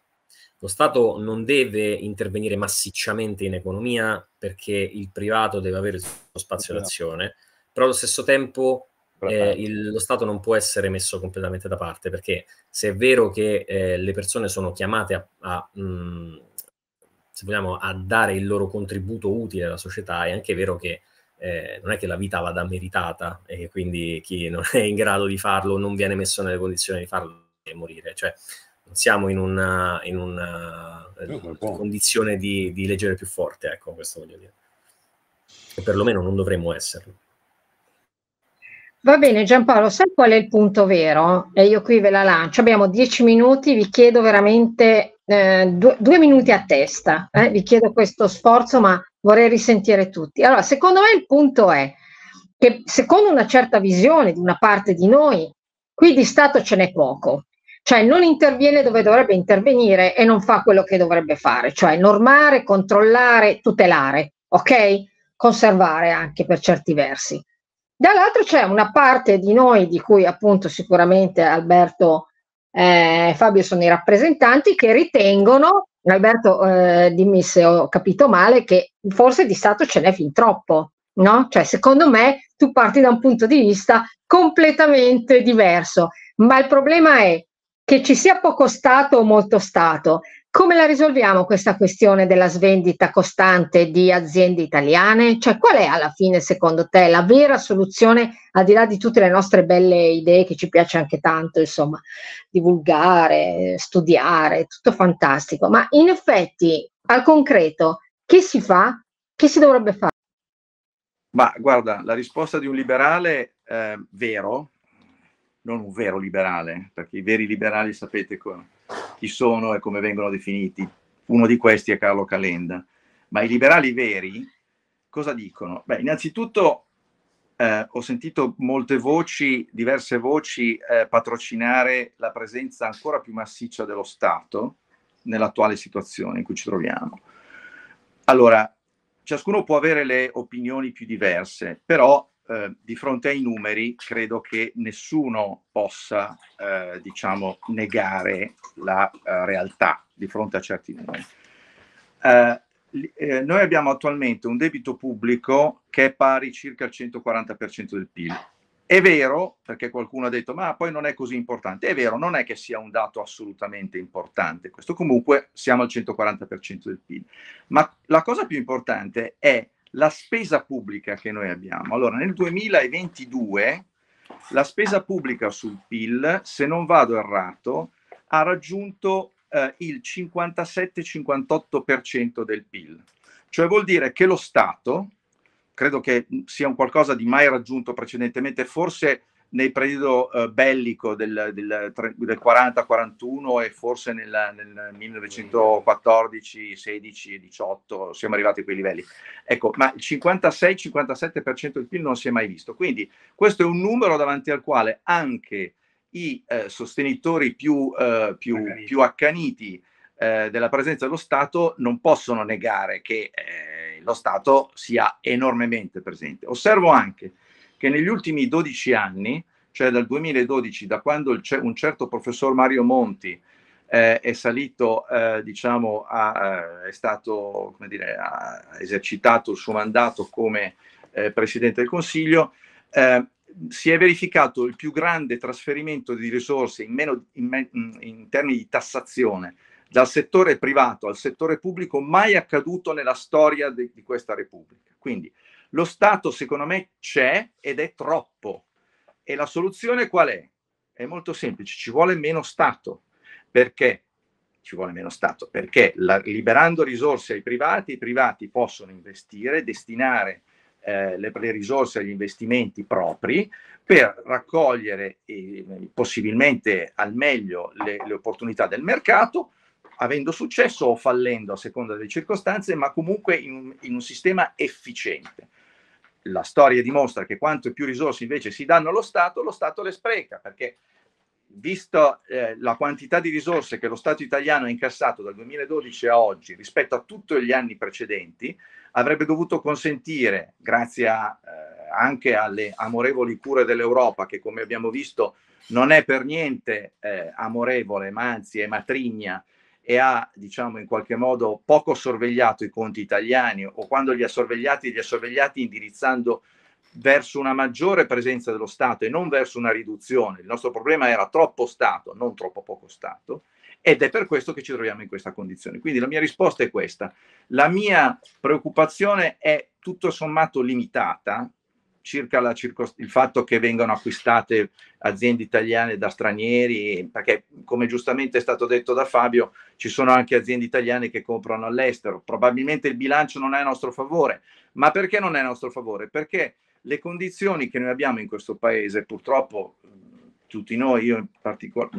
Lo Stato non deve intervenire massicciamente in economia perché il privato deve avere il suo spazio esatto. d'azione, però allo stesso tempo eh, il, lo Stato non può essere messo completamente da parte perché se è vero che eh, le persone sono chiamate a, a mh, mhmm, se vogliamo, a dare il loro contributo utile alla società, è anche vero che eh, non è che la vita vada meritata e quindi chi non è in grado di farlo non viene messo nelle condizioni di farlo e morire. Cioè, non siamo in una, in una eh, eh condizione di, di leggere più forte, ecco, questo voglio dire. E perlomeno non dovremmo esserlo. Va bene Giampaolo, sai qual è il punto vero? E io qui ve la lancio. Abbiamo dieci minuti, vi chiedo veramente eh, due, due, minuti a testa. Eh? Vi chiedo questo sforzo, ma vorrei risentire tutti. Allora, secondo me il punto è che secondo una certa visione di una parte di noi, qui di Stato ce n'è poco. Cioè non interviene dove dovrebbe intervenire e non fa quello che dovrebbe fare, cioè normare, controllare, tutelare, ok? Conservare anche per certi versi. Dall'altro c'è una parte di noi di cui appunto sicuramente Alberto eh, Fabio sono i rappresentanti che ritengono, Alberto eh, dimmi se ho capito male, che forse di Stato ce n'è fin troppo, no? Cioè secondo me tu parti da un punto di vista completamente diverso, ma il problema è che ci sia poco Stato o molto Stato, come la risolviamo questa questione della svendita costante di aziende italiane? Cioè, qual è alla fine, secondo te, la vera soluzione, al di là di tutte le nostre belle idee che ci piace anche tanto, insomma, divulgare, studiare, tutto fantastico, ma in effetti, al concreto, che si fa? Che si dovrebbe fare? Ma guarda, la risposta di un liberale eh, vero, non un vero liberale, perché i veri liberali sapete come chi sono e come vengono definiti. Uno di questi è Carlo Calenda. Ma i liberali veri cosa dicono? Beh, innanzitutto eh, ho sentito molte voci, diverse voci, eh, patrocinare la presenza ancora più massiccia dello Stato nell'attuale situazione in cui ci troviamo. Allora, ciascuno può avere le opinioni più diverse, però eh, di fronte ai numeri credo che nessuno possa eh, diciamo negare la eh, realtà di fronte a certi numeri. Eh, eh, noi abbiamo attualmente un debito pubblico che è pari circa al 140% del PIL. È vero, perché qualcuno ha detto, ma poi non è così importante. È vero, non è che sia un dato assolutamente importante. Questo comunque siamo al 140% del PIL. Ma la cosa più importante è la spesa pubblica che noi abbiamo. Allora, nel 2022 la spesa pubblica sul PIL, se non vado errato, ha raggiunto eh, il 57-58% del PIL. Cioè vuol dire che lo Stato, credo che sia un qualcosa di mai raggiunto precedentemente, forse nel periodo eh, bellico del, del, del 40-41 e forse nel, nel 1914, 16, 18 siamo arrivati a quei livelli. Ecco, ma il 56-57% del PIL non si è mai visto. Quindi questo è un numero davanti al quale anche i eh, sostenitori più, eh, più, accaniti, più accaniti eh, della presenza dello Stato non possono negare che eh, lo Stato sia enormemente presente. Osservo anche che negli ultimi 12 anni, cioè dal 2012, da quando il, un certo professor Mario Monti eh, è salito, eh, diciamo, a, eh, è stato, come dire, ha esercitato il suo mandato come eh, Presidente del Consiglio, eh, si è verificato il più grande trasferimento di risorse in, meno, in, in termini di tassazione dal settore privato al settore pubblico mai accaduto nella storia de, di questa Repubblica. Quindi lo Stato, secondo me, c'è ed è troppo. E la soluzione qual è? È molto semplice, ci vuole meno Stato. Perché? Ci vuole meno Stato, perché la, liberando risorse ai privati, i privati possono investire, destinare eh, le, le, risorse agli investimenti propri per raccogliere eh, possibilmente al meglio le, le opportunità del mercato, avendo successo o fallendo a seconda delle circostanze, ma comunque in, in un sistema efficiente la storia dimostra che quanto più risorse invece si danno allo Stato, lo Stato le spreca, perché visto eh, la quantità di risorse che lo Stato italiano ha incassato dal 2012 a oggi rispetto a tutti gli anni precedenti, avrebbe dovuto consentire, grazie a, eh, anche alle amorevoli cure dell'Europa, che come abbiamo visto non è per niente eh, amorevole, ma anzi è matrigna e ha, diciamo, in qualche modo poco sorvegliato i conti italiani o quando li ha sorvegliati, li ha sorvegliati indirizzando verso una maggiore presenza dello Stato e non verso una riduzione. Il nostro problema era troppo Stato, non troppo poco Stato, ed è per questo che ci troviamo in questa condizione. Quindi la mia risposta è questa. La mia preoccupazione è tutto sommato limitata, circa circost- il fatto che vengano acquistate aziende italiane da stranieri, perché come giustamente è stato detto da Fabio, ci sono anche aziende italiane che comprano all'estero. Probabilmente il bilancio non è a nostro favore, ma perché non è a nostro favore? Perché le condizioni che noi abbiamo in questo paese, purtroppo tutti noi, io in particolare,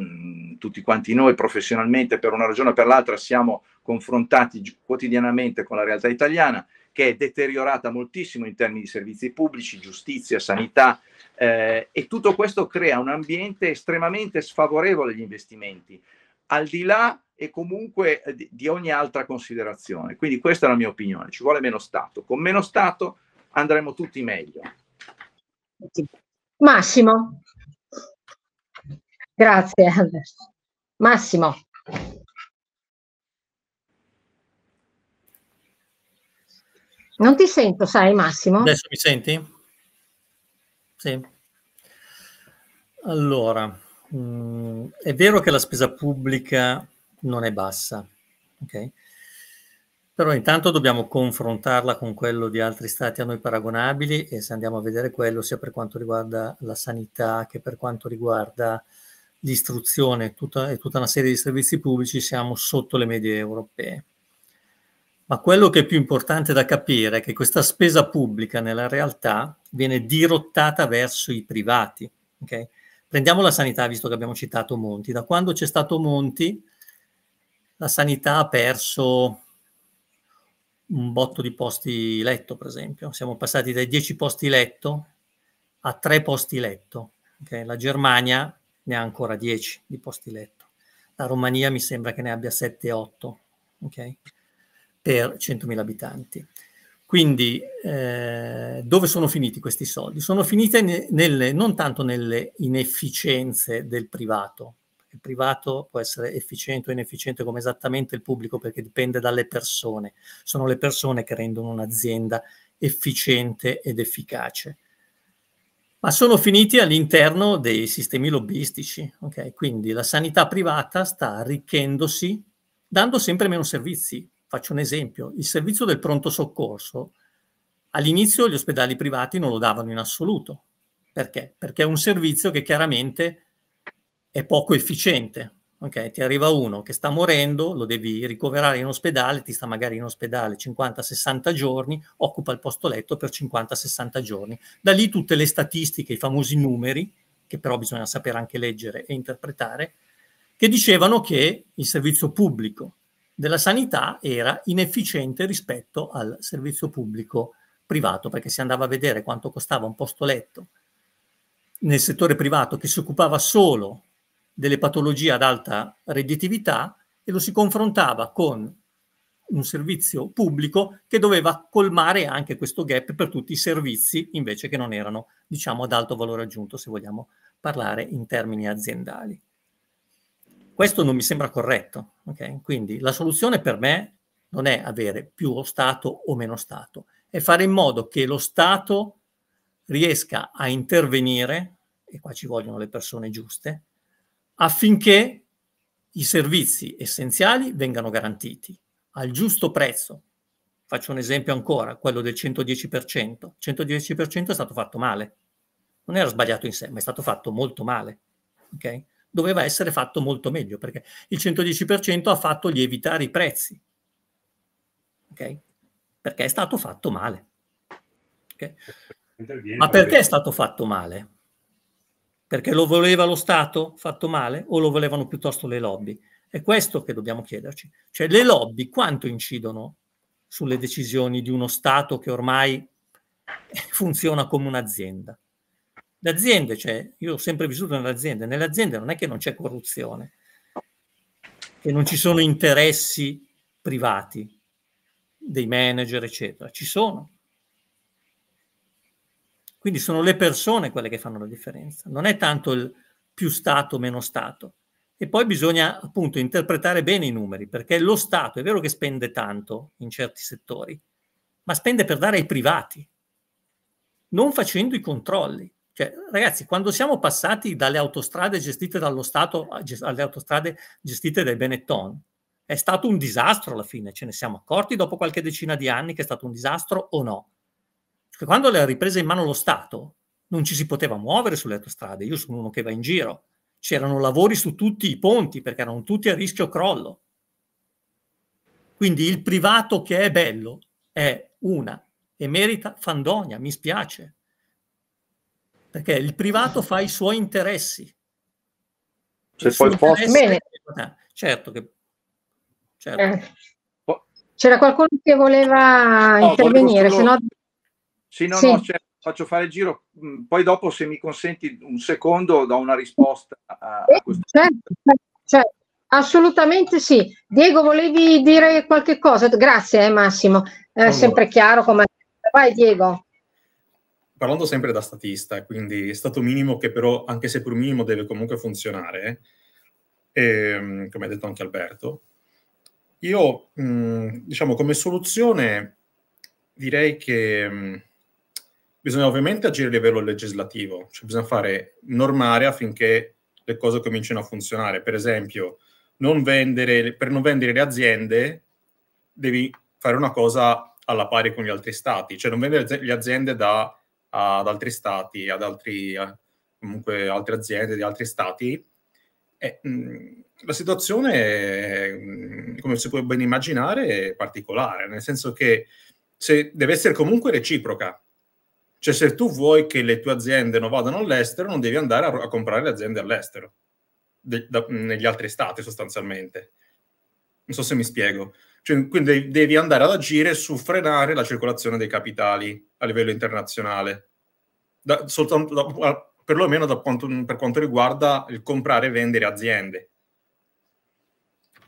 tutti quanti noi professionalmente per una ragione o per l'altra siamo confrontati quotidianamente con la realtà italiana che è deteriorata moltissimo in termini di servizi pubblici, giustizia, sanità eh, e tutto questo crea un ambiente estremamente sfavorevole agli investimenti, al di là e comunque eh, di, di ogni altra considerazione. Quindi questa è la mia opinione, ci vuole meno Stato, con meno Stato andremo tutti meglio. Massimo. Grazie Massimo. Non ti sento, sai Massimo? Adesso mi senti? Sì. Allora, mh, mm, è vero che la spesa pubblica non è bassa, ok? Però intanto dobbiamo confrontarla con quello di altri stati a noi paragonabili e se andiamo a vedere quello sia per quanto riguarda la sanità che per quanto riguarda l'istruzione tutta, e tutta una serie di servizi pubblici siamo sotto le medie europee. Ma quello che è più importante da capire è che questa spesa pubblica nella realtà viene dirottata verso i privati. Okay? Prendiamo la sanità, visto che abbiamo citato Monti. Da quando c'è stato Monti, la sanità ha perso un botto di posti letto, per esempio. Siamo passati dai 10 posti letto a 3 posti letto. Okay? La Germania ne ha ancora 10 di posti letto. La Romania mi sembra che ne abbia 7-8. Okay? per 100.000 abitanti. Quindi eh, dove sono finiti questi soldi? Sono finiti nelle, non tanto nelle inefficienze del privato, il privato può essere efficiente o inefficiente come esattamente il pubblico perché dipende dalle persone, sono le persone che rendono un'azienda efficiente ed efficace. Ma sono finiti all'interno dei sistemi lobbistici, okay? quindi la sanità privata sta arricchendosi dando sempre meno servizi Faccio un esempio, il servizio del pronto soccorso all'inizio gli ospedali privati non lo davano in assoluto. Perché? Perché è un servizio che chiaramente è poco efficiente. Okay? Ti arriva uno che sta morendo, lo devi ricoverare in ospedale, ti sta magari in ospedale 50-60 giorni, occupa il posto letto per 50-60 giorni. Da lì tutte le statistiche, i famosi numeri, che però bisogna sapere anche leggere e interpretare, che dicevano che il servizio pubblico della sanità era inefficiente rispetto al servizio pubblico privato, perché si andava a vedere quanto costava un posto letto nel settore privato che si occupava solo delle patologie ad alta redditività e lo si confrontava con un servizio pubblico che doveva colmare anche questo gap per tutti i servizi invece che non erano diciamo ad alto valore aggiunto se vogliamo parlare in termini aziendali. Questo non mi sembra corretto. Okay? Quindi la soluzione per me non è avere più Stato o meno Stato, è fare in modo che lo Stato riesca a intervenire, e qua ci vogliono le persone giuste, affinché i servizi essenziali vengano garantiti al giusto prezzo. Faccio un esempio ancora, quello del 110%. 110% è stato fatto male. Non era sbagliato in sé, ma è stato fatto molto male. Okay? doveva essere fatto molto meglio, perché il 110% ha fatto lievitare i prezzi, okay? perché è stato fatto male. Okay? Ma perché è stato fatto male? Perché lo voleva lo Stato fatto male o lo volevano piuttosto le lobby? È questo che dobbiamo chiederci. Cioè le lobby quanto incidono sulle decisioni di uno Stato che ormai funziona come un'azienda? L'azienda, cioè, io ho sempre vissuto nell'azienda, nell'azienda non è che non c'è corruzione, che non ci sono interessi privati dei manager, eccetera, ci sono. Quindi sono le persone quelle che fanno la differenza, non è tanto il più Stato, meno Stato. E poi bisogna appunto interpretare bene i numeri, perché lo Stato è vero che spende tanto in certi settori, ma spende per dare ai privati, non facendo i controlli. Cioè, ragazzi, quando siamo passati dalle autostrade gestite dallo Stato alle autostrade gestite dai Benetton, è stato un disastro alla fine, ce ne siamo accorti dopo qualche decina di anni che è stato un disastro o no. Perché quando le ha riprese in mano lo Stato, non ci si poteva muovere sulle autostrade, io sono uno che va in giro, c'erano lavori su tutti i ponti perché erano tutti a rischio crollo. Quindi il privato che è bello è una emerita fandonia, mi spiace perché il privato fa i suoi interessi. Se cioè, poi posso... Bene. Certo che... Certo. Eh. C'era qualcuno che voleva no, intervenire, solo... se no... Sì, no, sì. no, certo. faccio fare il giro, mm, poi dopo se mi consenti un secondo do una risposta a, eh, questo. Certo, certo. Cioè, assolutamente sì. Diego, volevi dire qualche cosa? Grazie eh, Massimo, è eh, allora. sempre chiaro come... Vai Diego parlando sempre da statista, quindi stato minimo che però, anche se pur minimo, deve comunque funzionare, e, ehm, come ha detto anche Alberto, io, mh, mm, diciamo, come soluzione direi che mh, mm, bisogna ovviamente agire a livello legislativo, cioè bisogna fare normare affinché le cose comincino a funzionare. Per esempio, non vendere, per non vendere le aziende devi fare una cosa alla pari con gli altri stati, cioè non vendere le aziende da ad altri stati, ad altri, comunque, altre aziende di altri stati. E, mh, la situazione, è, come si può ben immaginare, è particolare, nel senso che se, deve essere comunque reciproca. Cioè se tu vuoi che le tue aziende non vadano all'estero, non devi andare a, a comprare le aziende all'estero, de, da, negli altri stati sostanzialmente. Non so se mi spiego. Cioè, quindi devi andare ad agire su frenare la circolazione dei capitali a livello internazionale, da, soltanto, da, perlomeno da quanto, per quanto riguarda il comprare e vendere aziende.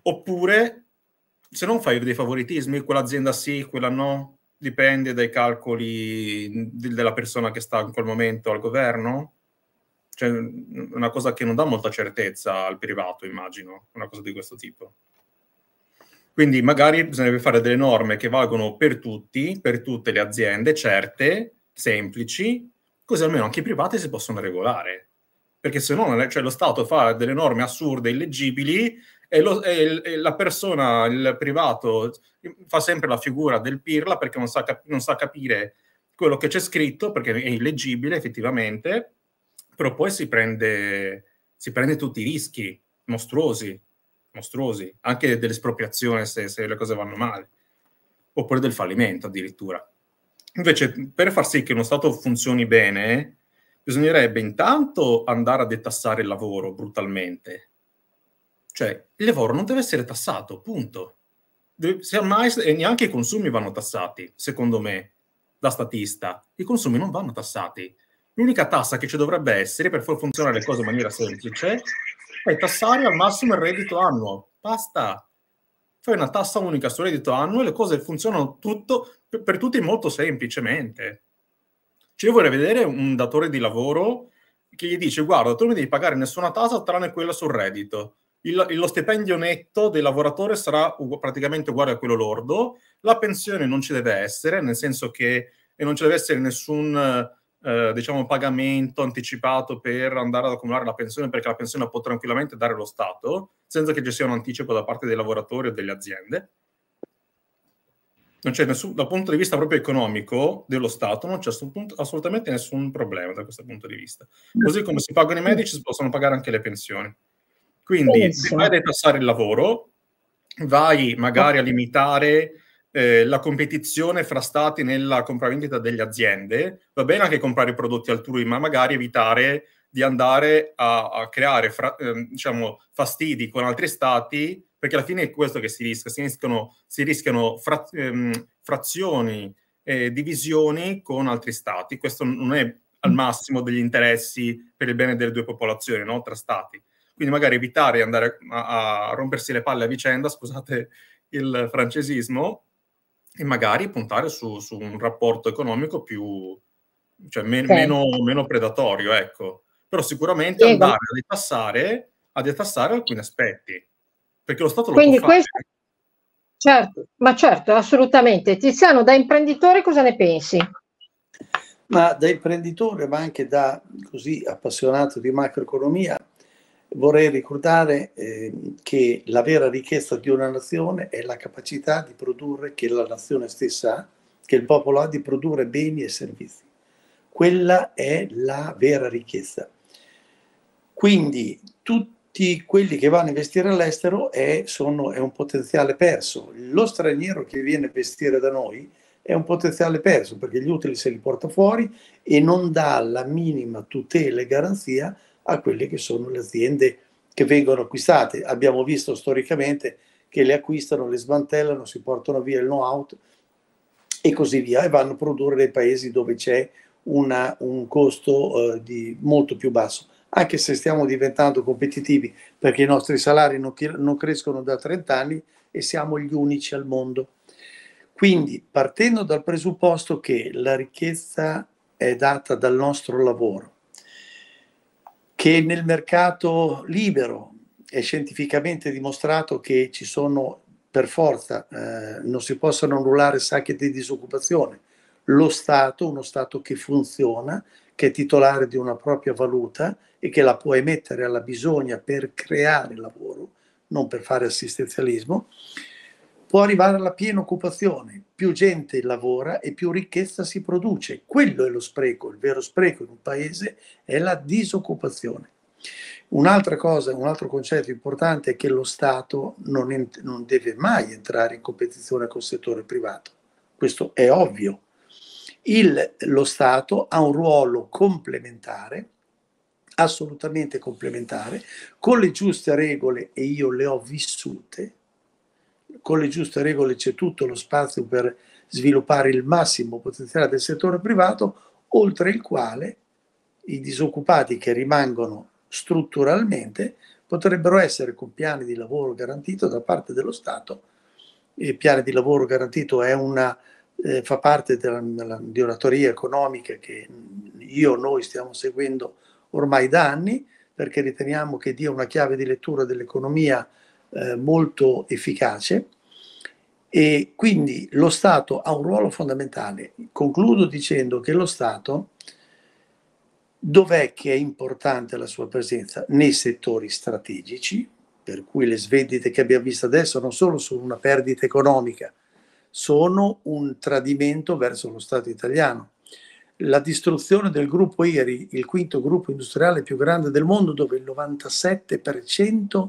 Oppure, se non fai dei favoritismi, quell'azienda sì, quella no, dipende dai calcoli di, della persona che sta in quel momento al governo. Cioè, una cosa che non dà molta certezza al privato, immagino, una cosa di questo tipo. Quindi magari bisognerebbe fare delle norme che valgono per tutti, per tutte le aziende, certe, semplici, così almeno anche i privati si possono regolare. Perché se no, cioè, lo Stato fa delle norme assurde, illeggibili, e, lo, e, il, e, la persona, il privato, mm, fa sempre la figura del pirla perché non sa, cap- non sa capire quello che c'è scritto, perché è illeggibile effettivamente, però poi si prende, si prende tutti i rischi mostruosi mostruosi, anche dell'espropriazione se, se le cose vanno male, oppure del fallimento addirittura. Invece, per far sì che uno Stato funzioni bene, bisognerebbe intanto andare a detassare il lavoro brutalmente. Cioè, il lavoro non deve essere tassato, punto. Deve, mai, e neanche i consumi vanno tassati, secondo me, da statista. I consumi non vanno tassati. L'unica tassa che ci dovrebbe essere per far funzionare le cose in maniera semplice puoi tassare al massimo il reddito annuo. Basta. Fai una tassa unica sul reddito annuo e le cose funzionano tutto, per tutti molto semplicemente. Cioè, io vorrei vedere un datore di lavoro che gli dice: Guarda, tu non devi pagare nessuna tassa tranne quella sul reddito. Il, lo stipendio netto del lavoratore sarà praticamente uguale a quello lordo. La pensione non ci deve essere, nel senso che non ci deve essere nessun eh, diciamo, pagamento anticipato per andare ad accumulare la pensione, perché la pensione può tranquillamente dare lo Stato, senza che ci sia un anticipo da parte dei lavoratori o delle aziende. Non c'è nessun, dal punto di vista proprio economico dello Stato, non c'è assolutamente nessun problema da questo punto di vista. Così come si pagano i medici, si possono pagare anche le pensioni. Quindi, se vai a detassare il lavoro, vai magari a limitare eh, la competizione fra stati nella compravendita delle aziende, va bene anche comprare prodotti altrui, ma magari evitare di andare a, a creare fra, ehm, diciamo, fastidi con altri stati, perché alla fine è questo che si rischia, si rischiano, si rischiano fra, ehm, frazioni e divisioni con altri stati. Questo non è al mm. massimo degli interessi per il bene delle due popolazioni, no? tra stati. Quindi magari evitare di andare a, a rompersi le palle a vicenda, scusate il francesismo, e magari puntare su, su un rapporto economico più, cioè me, okay. meno, meno, predatorio, ecco. Però sicuramente Diego. andare a detassare, a detassare alcuni aspetti, perché lo Stato Quindi può questo... fare. Certo, ma certo, assolutamente. Tiziano, da imprenditore cosa ne pensi? Ma da imprenditore, ma anche da così appassionato di macroeconomia, vorrei ricordare eh, che la vera ricchezza di una nazione è la capacità di produrre che la nazione stessa ha, che il popolo ha di produrre beni e servizi. Quella è la vera ricchezza. Quindi tutti quelli che vanno a investire all'estero è, sono, è un potenziale perso. Lo straniero che viene a investire da noi è un potenziale perso perché gli utili se li porta fuori e non dà la minima tutela e garanzia a quelle che sono le aziende che vengono acquistate. Abbiamo visto storicamente che le acquistano, le smantellano, si portano via il know-how e così via e vanno a produrre nei paesi dove c'è una, un costo eh, di, molto più basso. Anche se stiamo diventando competitivi perché i nostri salari non, non crescono da 30 anni e siamo gli unici al mondo. Quindi partendo dal presupposto che la ricchezza è data dal nostro lavoro, che nel mercato libero è scientificamente dimostrato che ci sono per forza, eh, non si possono annullare sacche di disoccupazione. Lo Stato, uno Stato che funziona, che è titolare di una propria valuta e che la può emettere alla bisogna per creare lavoro, non per fare assistenzialismo, può arrivare alla piena occupazione, più gente lavora e più ricchezza si produce. Quello è lo spreco, il vero spreco in un paese è la disoccupazione. Un'altra cosa, un altro concetto importante è che lo Stato non, ent- non deve mai entrare in competizione col settore privato. Questo è ovvio. Il, lo Stato ha un ruolo complementare, assolutamente complementare, con le giuste regole, e io le ho vissute, con le giuste regole c'è tutto lo spazio per sviluppare il massimo potenziale del settore privato, oltre il quale i disoccupati che rimangono strutturalmente potrebbero essere con piani di lavoro garantito da parte dello Stato. Il piano di lavoro garantito una, eh, fa parte della, della, di una teoria economica che io e noi stiamo seguendo ormai da anni perché riteniamo che dia una chiave di lettura dell'economia eh, molto efficace e quindi lo Stato ha un ruolo fondamentale. Concludo dicendo che lo Stato dov'è che è importante la sua presenza? Nei settori strategici, per cui le svendite che abbiamo visto adesso non solo sono una perdita economica, sono un tradimento verso lo Stato italiano. La distruzione del gruppo IRI, il quinto gruppo industriale più grande del mondo, dove il 97%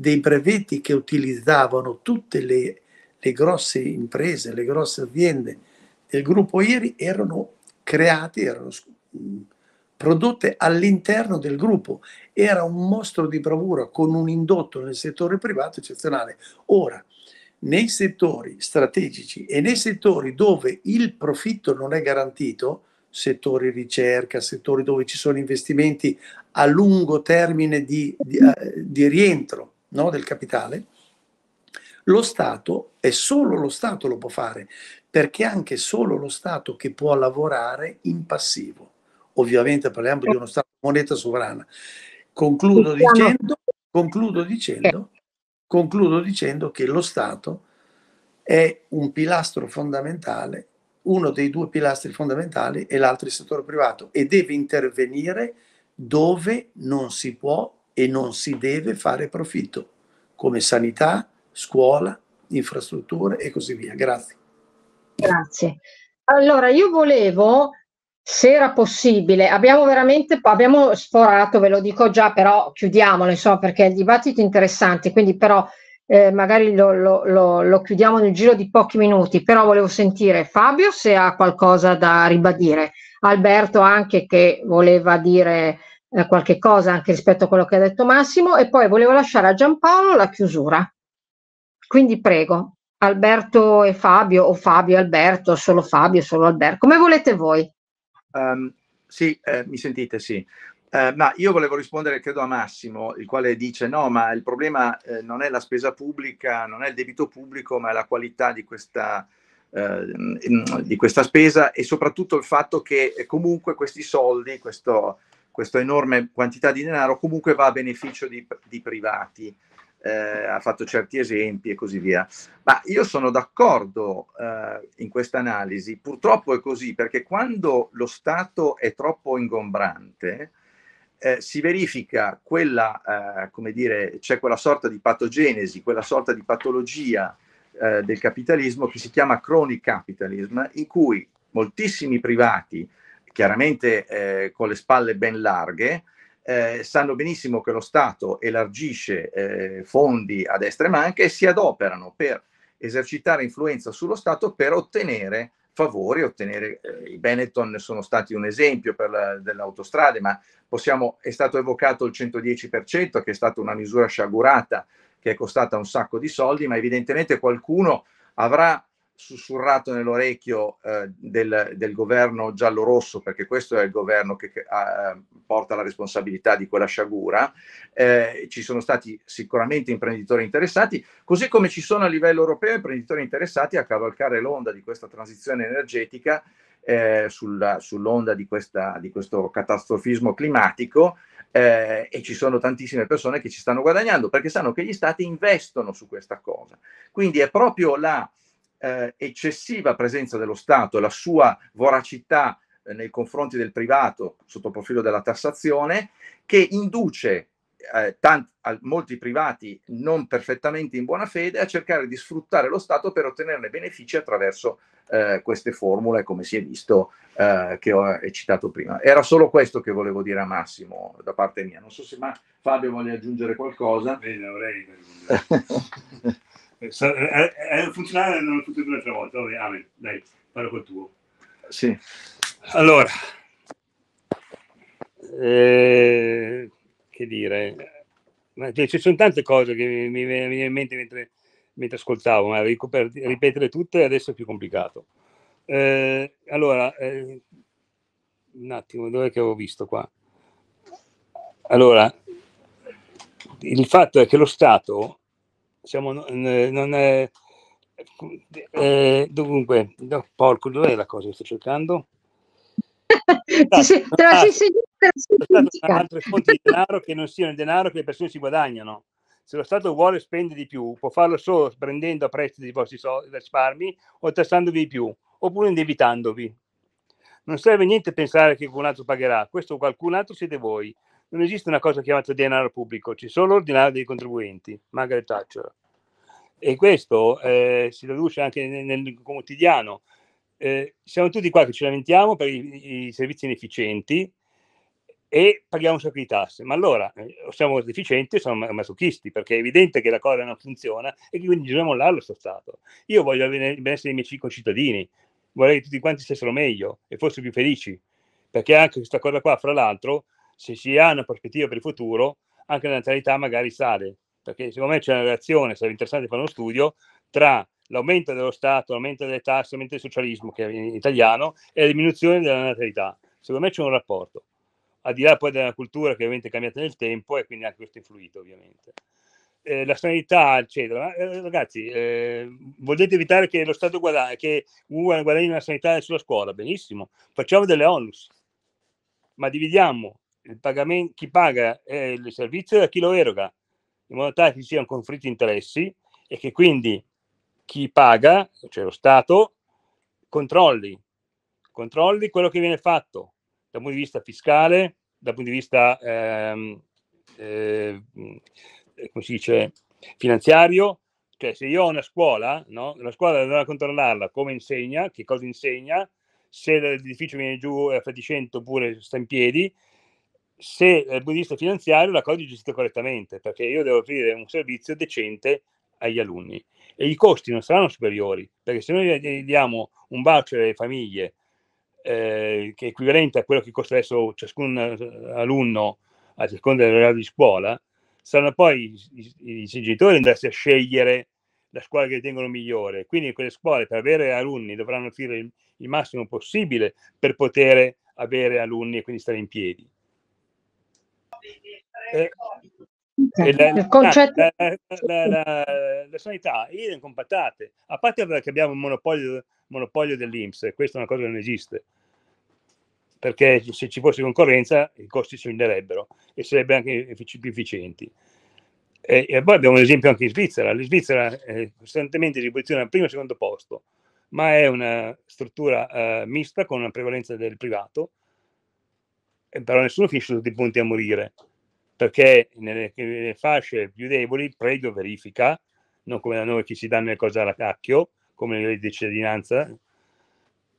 dei brevetti che utilizzavano tutte le, le grosse imprese, le grosse aziende del gruppo IRI erano create, erano prodotte all'interno del gruppo. Era un mostro di bravura con un indotto nel settore privato eccezionale. Ora, nei settori strategici e nei settori dove il profitto non è garantito, settori ricerca, settori dove ci sono investimenti a lungo termine di, di, eh, di rientro, no, del capitale, lo Stato, e solo lo Stato lo può fare, perché anche solo lo Stato che può lavorare in passivo. Ovviamente parliamo di uno Stato moneta sovrana. Concludo diciamo dicendo, concludo dicendo, concludo dicendo che lo Stato è un pilastro fondamentale, uno dei due pilastri fondamentali e l'altro il settore privato e deve intervenire dove non si può e non si deve fare profitto, come sanità, scuola, infrastrutture e così via. Grazie. Grazie. Allora, io volevo, se era possibile, abbiamo veramente abbiamo sforato, ve lo dico già, però chiudiamolo, insomma, perché il dibattito è interessante, quindi però eh, magari lo, lo, lo, lo, chiudiamo nel giro di pochi minuti, però volevo sentire Fabio se ha qualcosa da ribadire, Alberto anche che voleva dire eh, qualche cosa anche rispetto a quello che ha detto Massimo e poi volevo lasciare a Giampaolo la chiusura. Quindi prego, Alberto e Fabio o Fabio e Alberto, solo Fabio, solo Alberto, come volete voi. Um, sì, eh, mi sentite, sì. Eh, ma io volevo rispondere, credo, a Massimo, il quale dice no, ma il problema eh, non è la spesa pubblica, non è il debito pubblico, ma è la qualità di questa, eh, di questa spesa e soprattutto il fatto che eh, comunque questi soldi, questo, questa enorme quantità di denaro comunque va a beneficio di, di privati. Eh, ha fatto certi esempi e così via. Ma io sono d'accordo eh, in questa analisi, purtroppo è così, perché quando lo Stato è troppo ingombrante, eh, si verifica quella, eh, come dire, c'è quella sorta di patogenesi, quella sorta di patologia eh, del capitalismo che si chiama chronic capitalism, in cui moltissimi privati chiaramente eh, con le spalle ben larghe, eh, sanno benissimo che lo Stato elargisce eh, fondi a destra e manca e si adoperano per esercitare influenza sullo Stato per ottenere favori, ottenere, eh, i Benetton sono stati un esempio per la, dell'autostrade, ma possiamo, è stato evocato il 110%, che è stata una misura sciagurata, che è costata un sacco di soldi, ma evidentemente qualcuno avrà sussurrato nell'orecchio eh, del, del, governo giallo-rosso, perché questo è il governo che, che a, eh, porta la responsabilità di quella sciagura, eh, ci sono stati sicuramente imprenditori interessati, così come ci sono a livello europeo imprenditori interessati a cavalcare l'onda di questa transizione energetica, eh, sulla, sull'onda di, questa, di, questo catastrofismo climatico. Eh, e ci sono tantissime persone che ci stanno guadagnando perché sanno che gli stati investono su questa cosa. Quindi è proprio la eh, eccessiva presenza dello Stato e la sua voracità eh, nei confronti del privato sotto profilo della tassazione che induce eh, tanti, a, molti privati non perfettamente in buona fede a cercare di sfruttare lo Stato per ottenerne benefici attraverso eh, queste formule, come si è visto, eh, che ho eh, citato prima. Era solo questo che volevo dire a Massimo da parte mia. Non so se ma Fabio voglia aggiungere qualcosa. Bene, avrei. Eh, eh, eh, è un funzionario non funziona un'altra volta. Vabbè, amen. Dai, parlo col tuo. Sì. Allora, eh, che dire? Ma, cioè, ci sono tante cose che mi, mi venivano in mente mentre, mentre ascoltavo, ma ripetere tutte adesso è più complicato. Eh, allora, eh, un attimo, dove che avevo visto qua? Allora, il fatto è che lo Stato siamo, non è, eh, dunque, no, porco, dov'è la cosa che sto cercando? Ci sei, tra ah, sei, altre fonti di denaro che non siano il denaro che le persone si guadagnano. Se lo Stato vuole spendere di più, può farlo solo prendendo a prestito i vostri soldi, risparmi o tassandovi di più, oppure indebitandovi. Non serve niente pensare che qualcun altro pagherà, questo qualcun altro siete voi non esiste una cosa chiamata denaro pubblico, c'è solo l'ordinario dei contribuenti, Margaret Thatcher. E questo eh, si traduce anche nel, nel quotidiano. Eh, siamo tutti qua che ci lamentiamo per i, i, servizi inefficienti e paghiamo un sacco di tasse. Ma allora, o eh, siamo deficienti o siamo masochisti, perché è evidente che la cosa non funziona e che quindi bisogna mollare lo Stato. Io voglio il benessere dei miei concittadini, vorrei che tutti quanti stessero meglio e fossero più felici, perché anche questa cosa qua, fra l'altro, se si ha una prospettiva per il futuro, anche la natalità magari sale, perché secondo me c'è una relazione, sarebbe interessante fare uno studio, tra l'aumento dello Stato, l'aumento delle tasse, l'aumento del socialismo, che è italiano, e la diminuzione della natalità. Secondo me c'è un rapporto, al di là poi della cultura che ovviamente è cambiata nel tempo e quindi anche questo è influito ovviamente. Eh, la sanità, eccetera. Eh, ragazzi, eh, volete evitare che lo Stato guadagni, che uh, guadagni la sanità sulla scuola? Benissimo, facciamo delle onus, ma dividiamo il pagamento, chi paga eh, il servizio è chi lo eroga, in modo tale che ci sia un conflitto di interessi e che quindi chi paga, cioè lo Stato, controlli, controlli quello che viene fatto dal punto di vista fiscale, dal punto di vista ehm, eh, come si dice, finanziario. Cioè, se io ho una scuola, no? la scuola dovrà controllarla come insegna, che cosa insegna, se l'edificio viene giù è fatiscente oppure sta in piedi, se dal punto di vista finanziario la l'accordo è gestita correttamente, perché io devo offrire un servizio decente agli alunni e i costi non saranno superiori, perché se noi diamo un voucher alle famiglie eh, che è equivalente a quello che costa adesso ciascun eh, alunno a seconda del grado di scuola, saranno poi i, i, i genitori andarsi a scegliere la scuola che ritengono migliore. Quindi quelle scuole per avere alunni dovranno offrire il, il massimo possibile per poter avere alunni e quindi stare in piedi eh, eh il concetto... Ah, la, sanità idem compattate a parte che abbiamo un monopolio, monopolio dell'Inps questa è una cosa che non esiste perché se ci fosse concorrenza i costi scenderebbero e sarebbero anche più efficienti e, e, poi abbiamo un esempio anche in Svizzera la Svizzera è eh, costantemente in riposizione al primo e secondo posto ma è una struttura uh, mista con una prevalenza del privato però nessuno finisce tutti i punti a morire perché nelle, nelle fasce più deboli previo verifica, non come da noi che si danno le cose alla cacchio, come le di cittadinanza,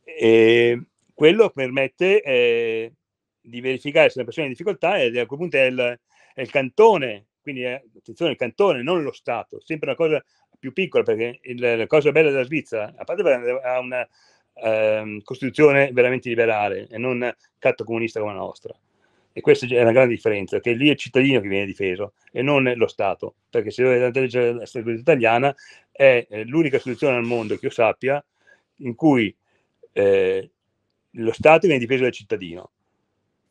e quello permette eh, di verificare se una persona è in difficoltà e a quel punto è il, è il cantone, quindi è, eh, attenzione, il cantone, non lo Stato, sempre una cosa più piccola, perché il, la cosa bella della Svizzera, a parte ha una eh, Costituzione veramente liberale e non catto comunista come la nostra, e questa è una grande differenza, che lì è il cittadino che viene difeso e non lo Stato, perché se dovete leggere la legge italiana è eh, l'unica istituzione al mondo che io sappia in cui eh, lo Stato viene difeso dal cittadino.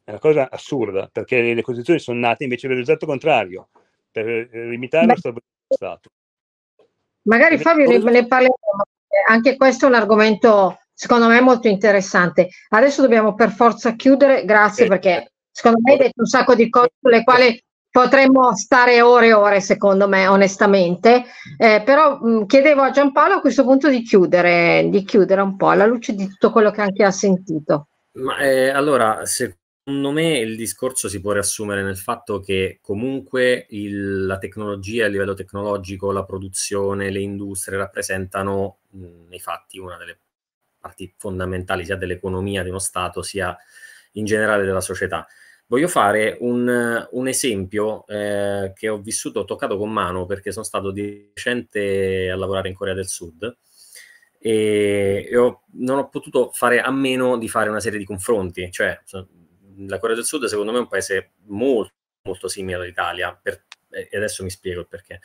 È una cosa assurda, perché le, le Costituzioni sono nate invece per l'esatto contrario, per eh, limitare Beh, lo Stato. Stato. Magari Fabio ne, ne parleremo, eh, anche questo è un argomento secondo me molto interessante. Adesso dobbiamo per forza chiudere, grazie eh, perché certo. Secondo me hai detto un sacco di cose sulle quali potremmo stare ore e ore, secondo me, onestamente. Eh, però mh, chiedevo a Giampaolo a questo punto di chiudere, di chiudere un po' alla luce di tutto quello che anche ha sentito. Ma, eh, allora, secondo me il discorso si può riassumere nel fatto che comunque il, la tecnologia a livello tecnologico, la produzione, le industrie rappresentano nei fatti una delle parti fondamentali sia dell'economia di uno Stato sia in generale della società. Voglio fare un, un esempio eh, che ho vissuto, ho toccato con mano perché sono stato di recente a lavorare in Corea del Sud e, e ho, non ho potuto fare a meno di fare una serie di confronti. Cioè, la Corea del Sud secondo me è un paese molto, molto simile all'Italia per, e adesso mi spiego il perché.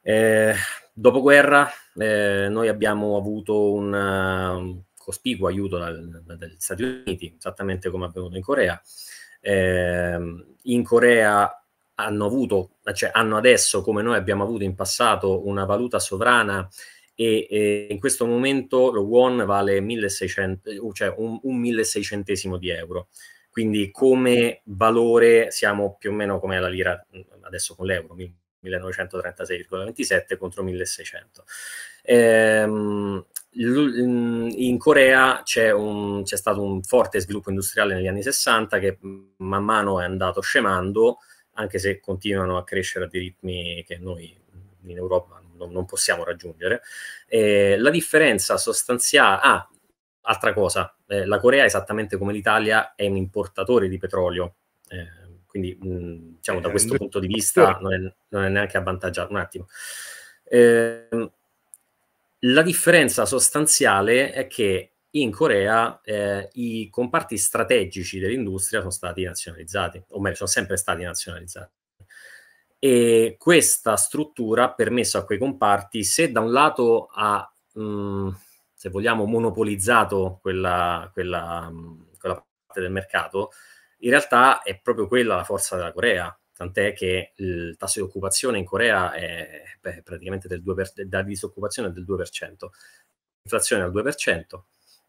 Eh, dopoguerra eh, noi abbiamo avuto un eh, cospicuo aiuto dagli Stati Uniti, esattamente come è avvenuto in Corea eh, in Corea hanno avuto, cioè hanno adesso, come noi abbiamo avuto in passato, una valuta sovrana e, e in questo momento lo won vale 1600, eh, cioè un, un 1600 di euro. Quindi come valore siamo più o meno come la lira mm, adesso con l'euro, 1936,27 contro 1600. Ehm, in Corea c'è, un, c'è, stato un forte sviluppo industriale negli anni 60 che mm, man mano è andato scemando, anche se continuano a crescere a dei ritmi che noi in Europa non, non possiamo raggiungere. Eh, la differenza sostanziale... Ah, altra cosa, eh, la Corea, esattamente come l'Italia, è un importatore di petrolio. Eh, quindi mm, diciamo da eh, questo punto di vista non è, non è neanche avvantaggiato. Un attimo. Eh, la differenza sostanziale è che in Corea eh, i comparti strategici dell'industria sono stati nazionalizzati, o meglio, sono sempre stati nazionalizzati. E questa struttura ha permesso a quei comparti, se da un lato ha, mh, mm, se vogliamo, monopolizzato quella, quella, mh, mm, quella parte del mercato, in realtà è proprio quella la forza della Corea, tant'è che il tasso di occupazione in Corea è beh, praticamente del 2%, da disoccupazione del 2%, inflazione al 2%,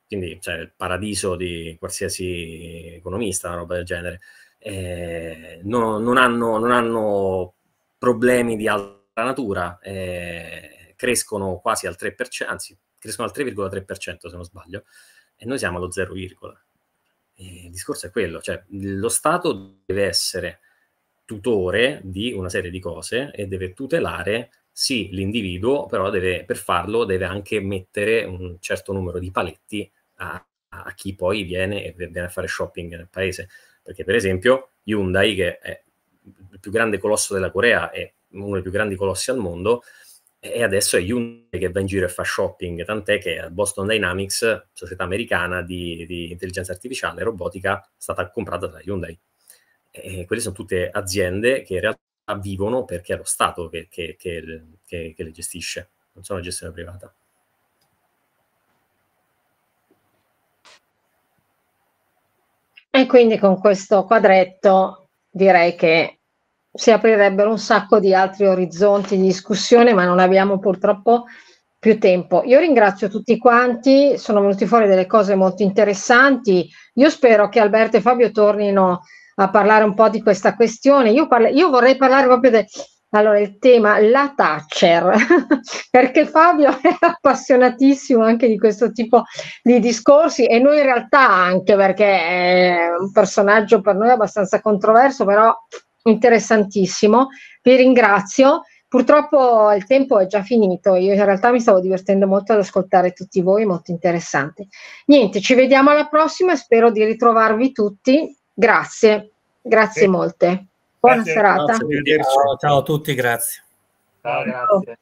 quindi cioè, il paradiso di qualsiasi economista, una roba del genere. Eh, no, non, hanno, non, hanno, problemi di altra natura, eh, crescono quasi al 3%, anzi, crescono al 3,3% se non sbaglio, e noi siamo allo 0, eh, il discorso è quello, cioè lo Stato deve essere tutore di una serie di cose e deve tutelare sì l'individuo, però deve, per farlo deve anche mettere un certo numero di paletti a, a chi poi viene e viene a fare shopping nel paese. Perché per esempio Hyundai, che è il più grande colosso della Corea e uno dei più grandi colossi al mondo, e adesso è Hyundai che va in giro e fa shopping, tant'è che Boston Dynamics, società americana di, di intelligenza artificiale e robotica, è stata comprata da Hyundai. Eh, eh, quelle sono tutte aziende che in realtà vivono perché è lo Stato che, che, che, che le gestisce, non sono gestione privata. E quindi con questo quadretto direi che si aprirebbero un sacco di altri orizzonti di discussione, ma non abbiamo purtroppo più tempo. Io ringrazio tutti quanti, sono venuti fuori delle cose molto interessanti. Io spero che Alberto e Fabio tornino a parlare un po' di questa questione. Io, parla- io vorrei parlare proprio del allora, tema la Thatcher, perché Fabio è appassionatissimo anche di questo tipo di discorsi e noi in realtà anche perché è un personaggio per noi abbastanza controverso, però interessantissimo. Vi ringrazio. Purtroppo il tempo è già finito, io in realtà mi stavo divertendo molto ad ascoltare tutti voi, molto interessante. Niente, ci vediamo alla prossima, spero di ritrovarvi tutti Grazie, grazie sì. molte. Buona grazie. serata. Grazie, ciao, ciao a tutti, grazie. Ciao, grazie.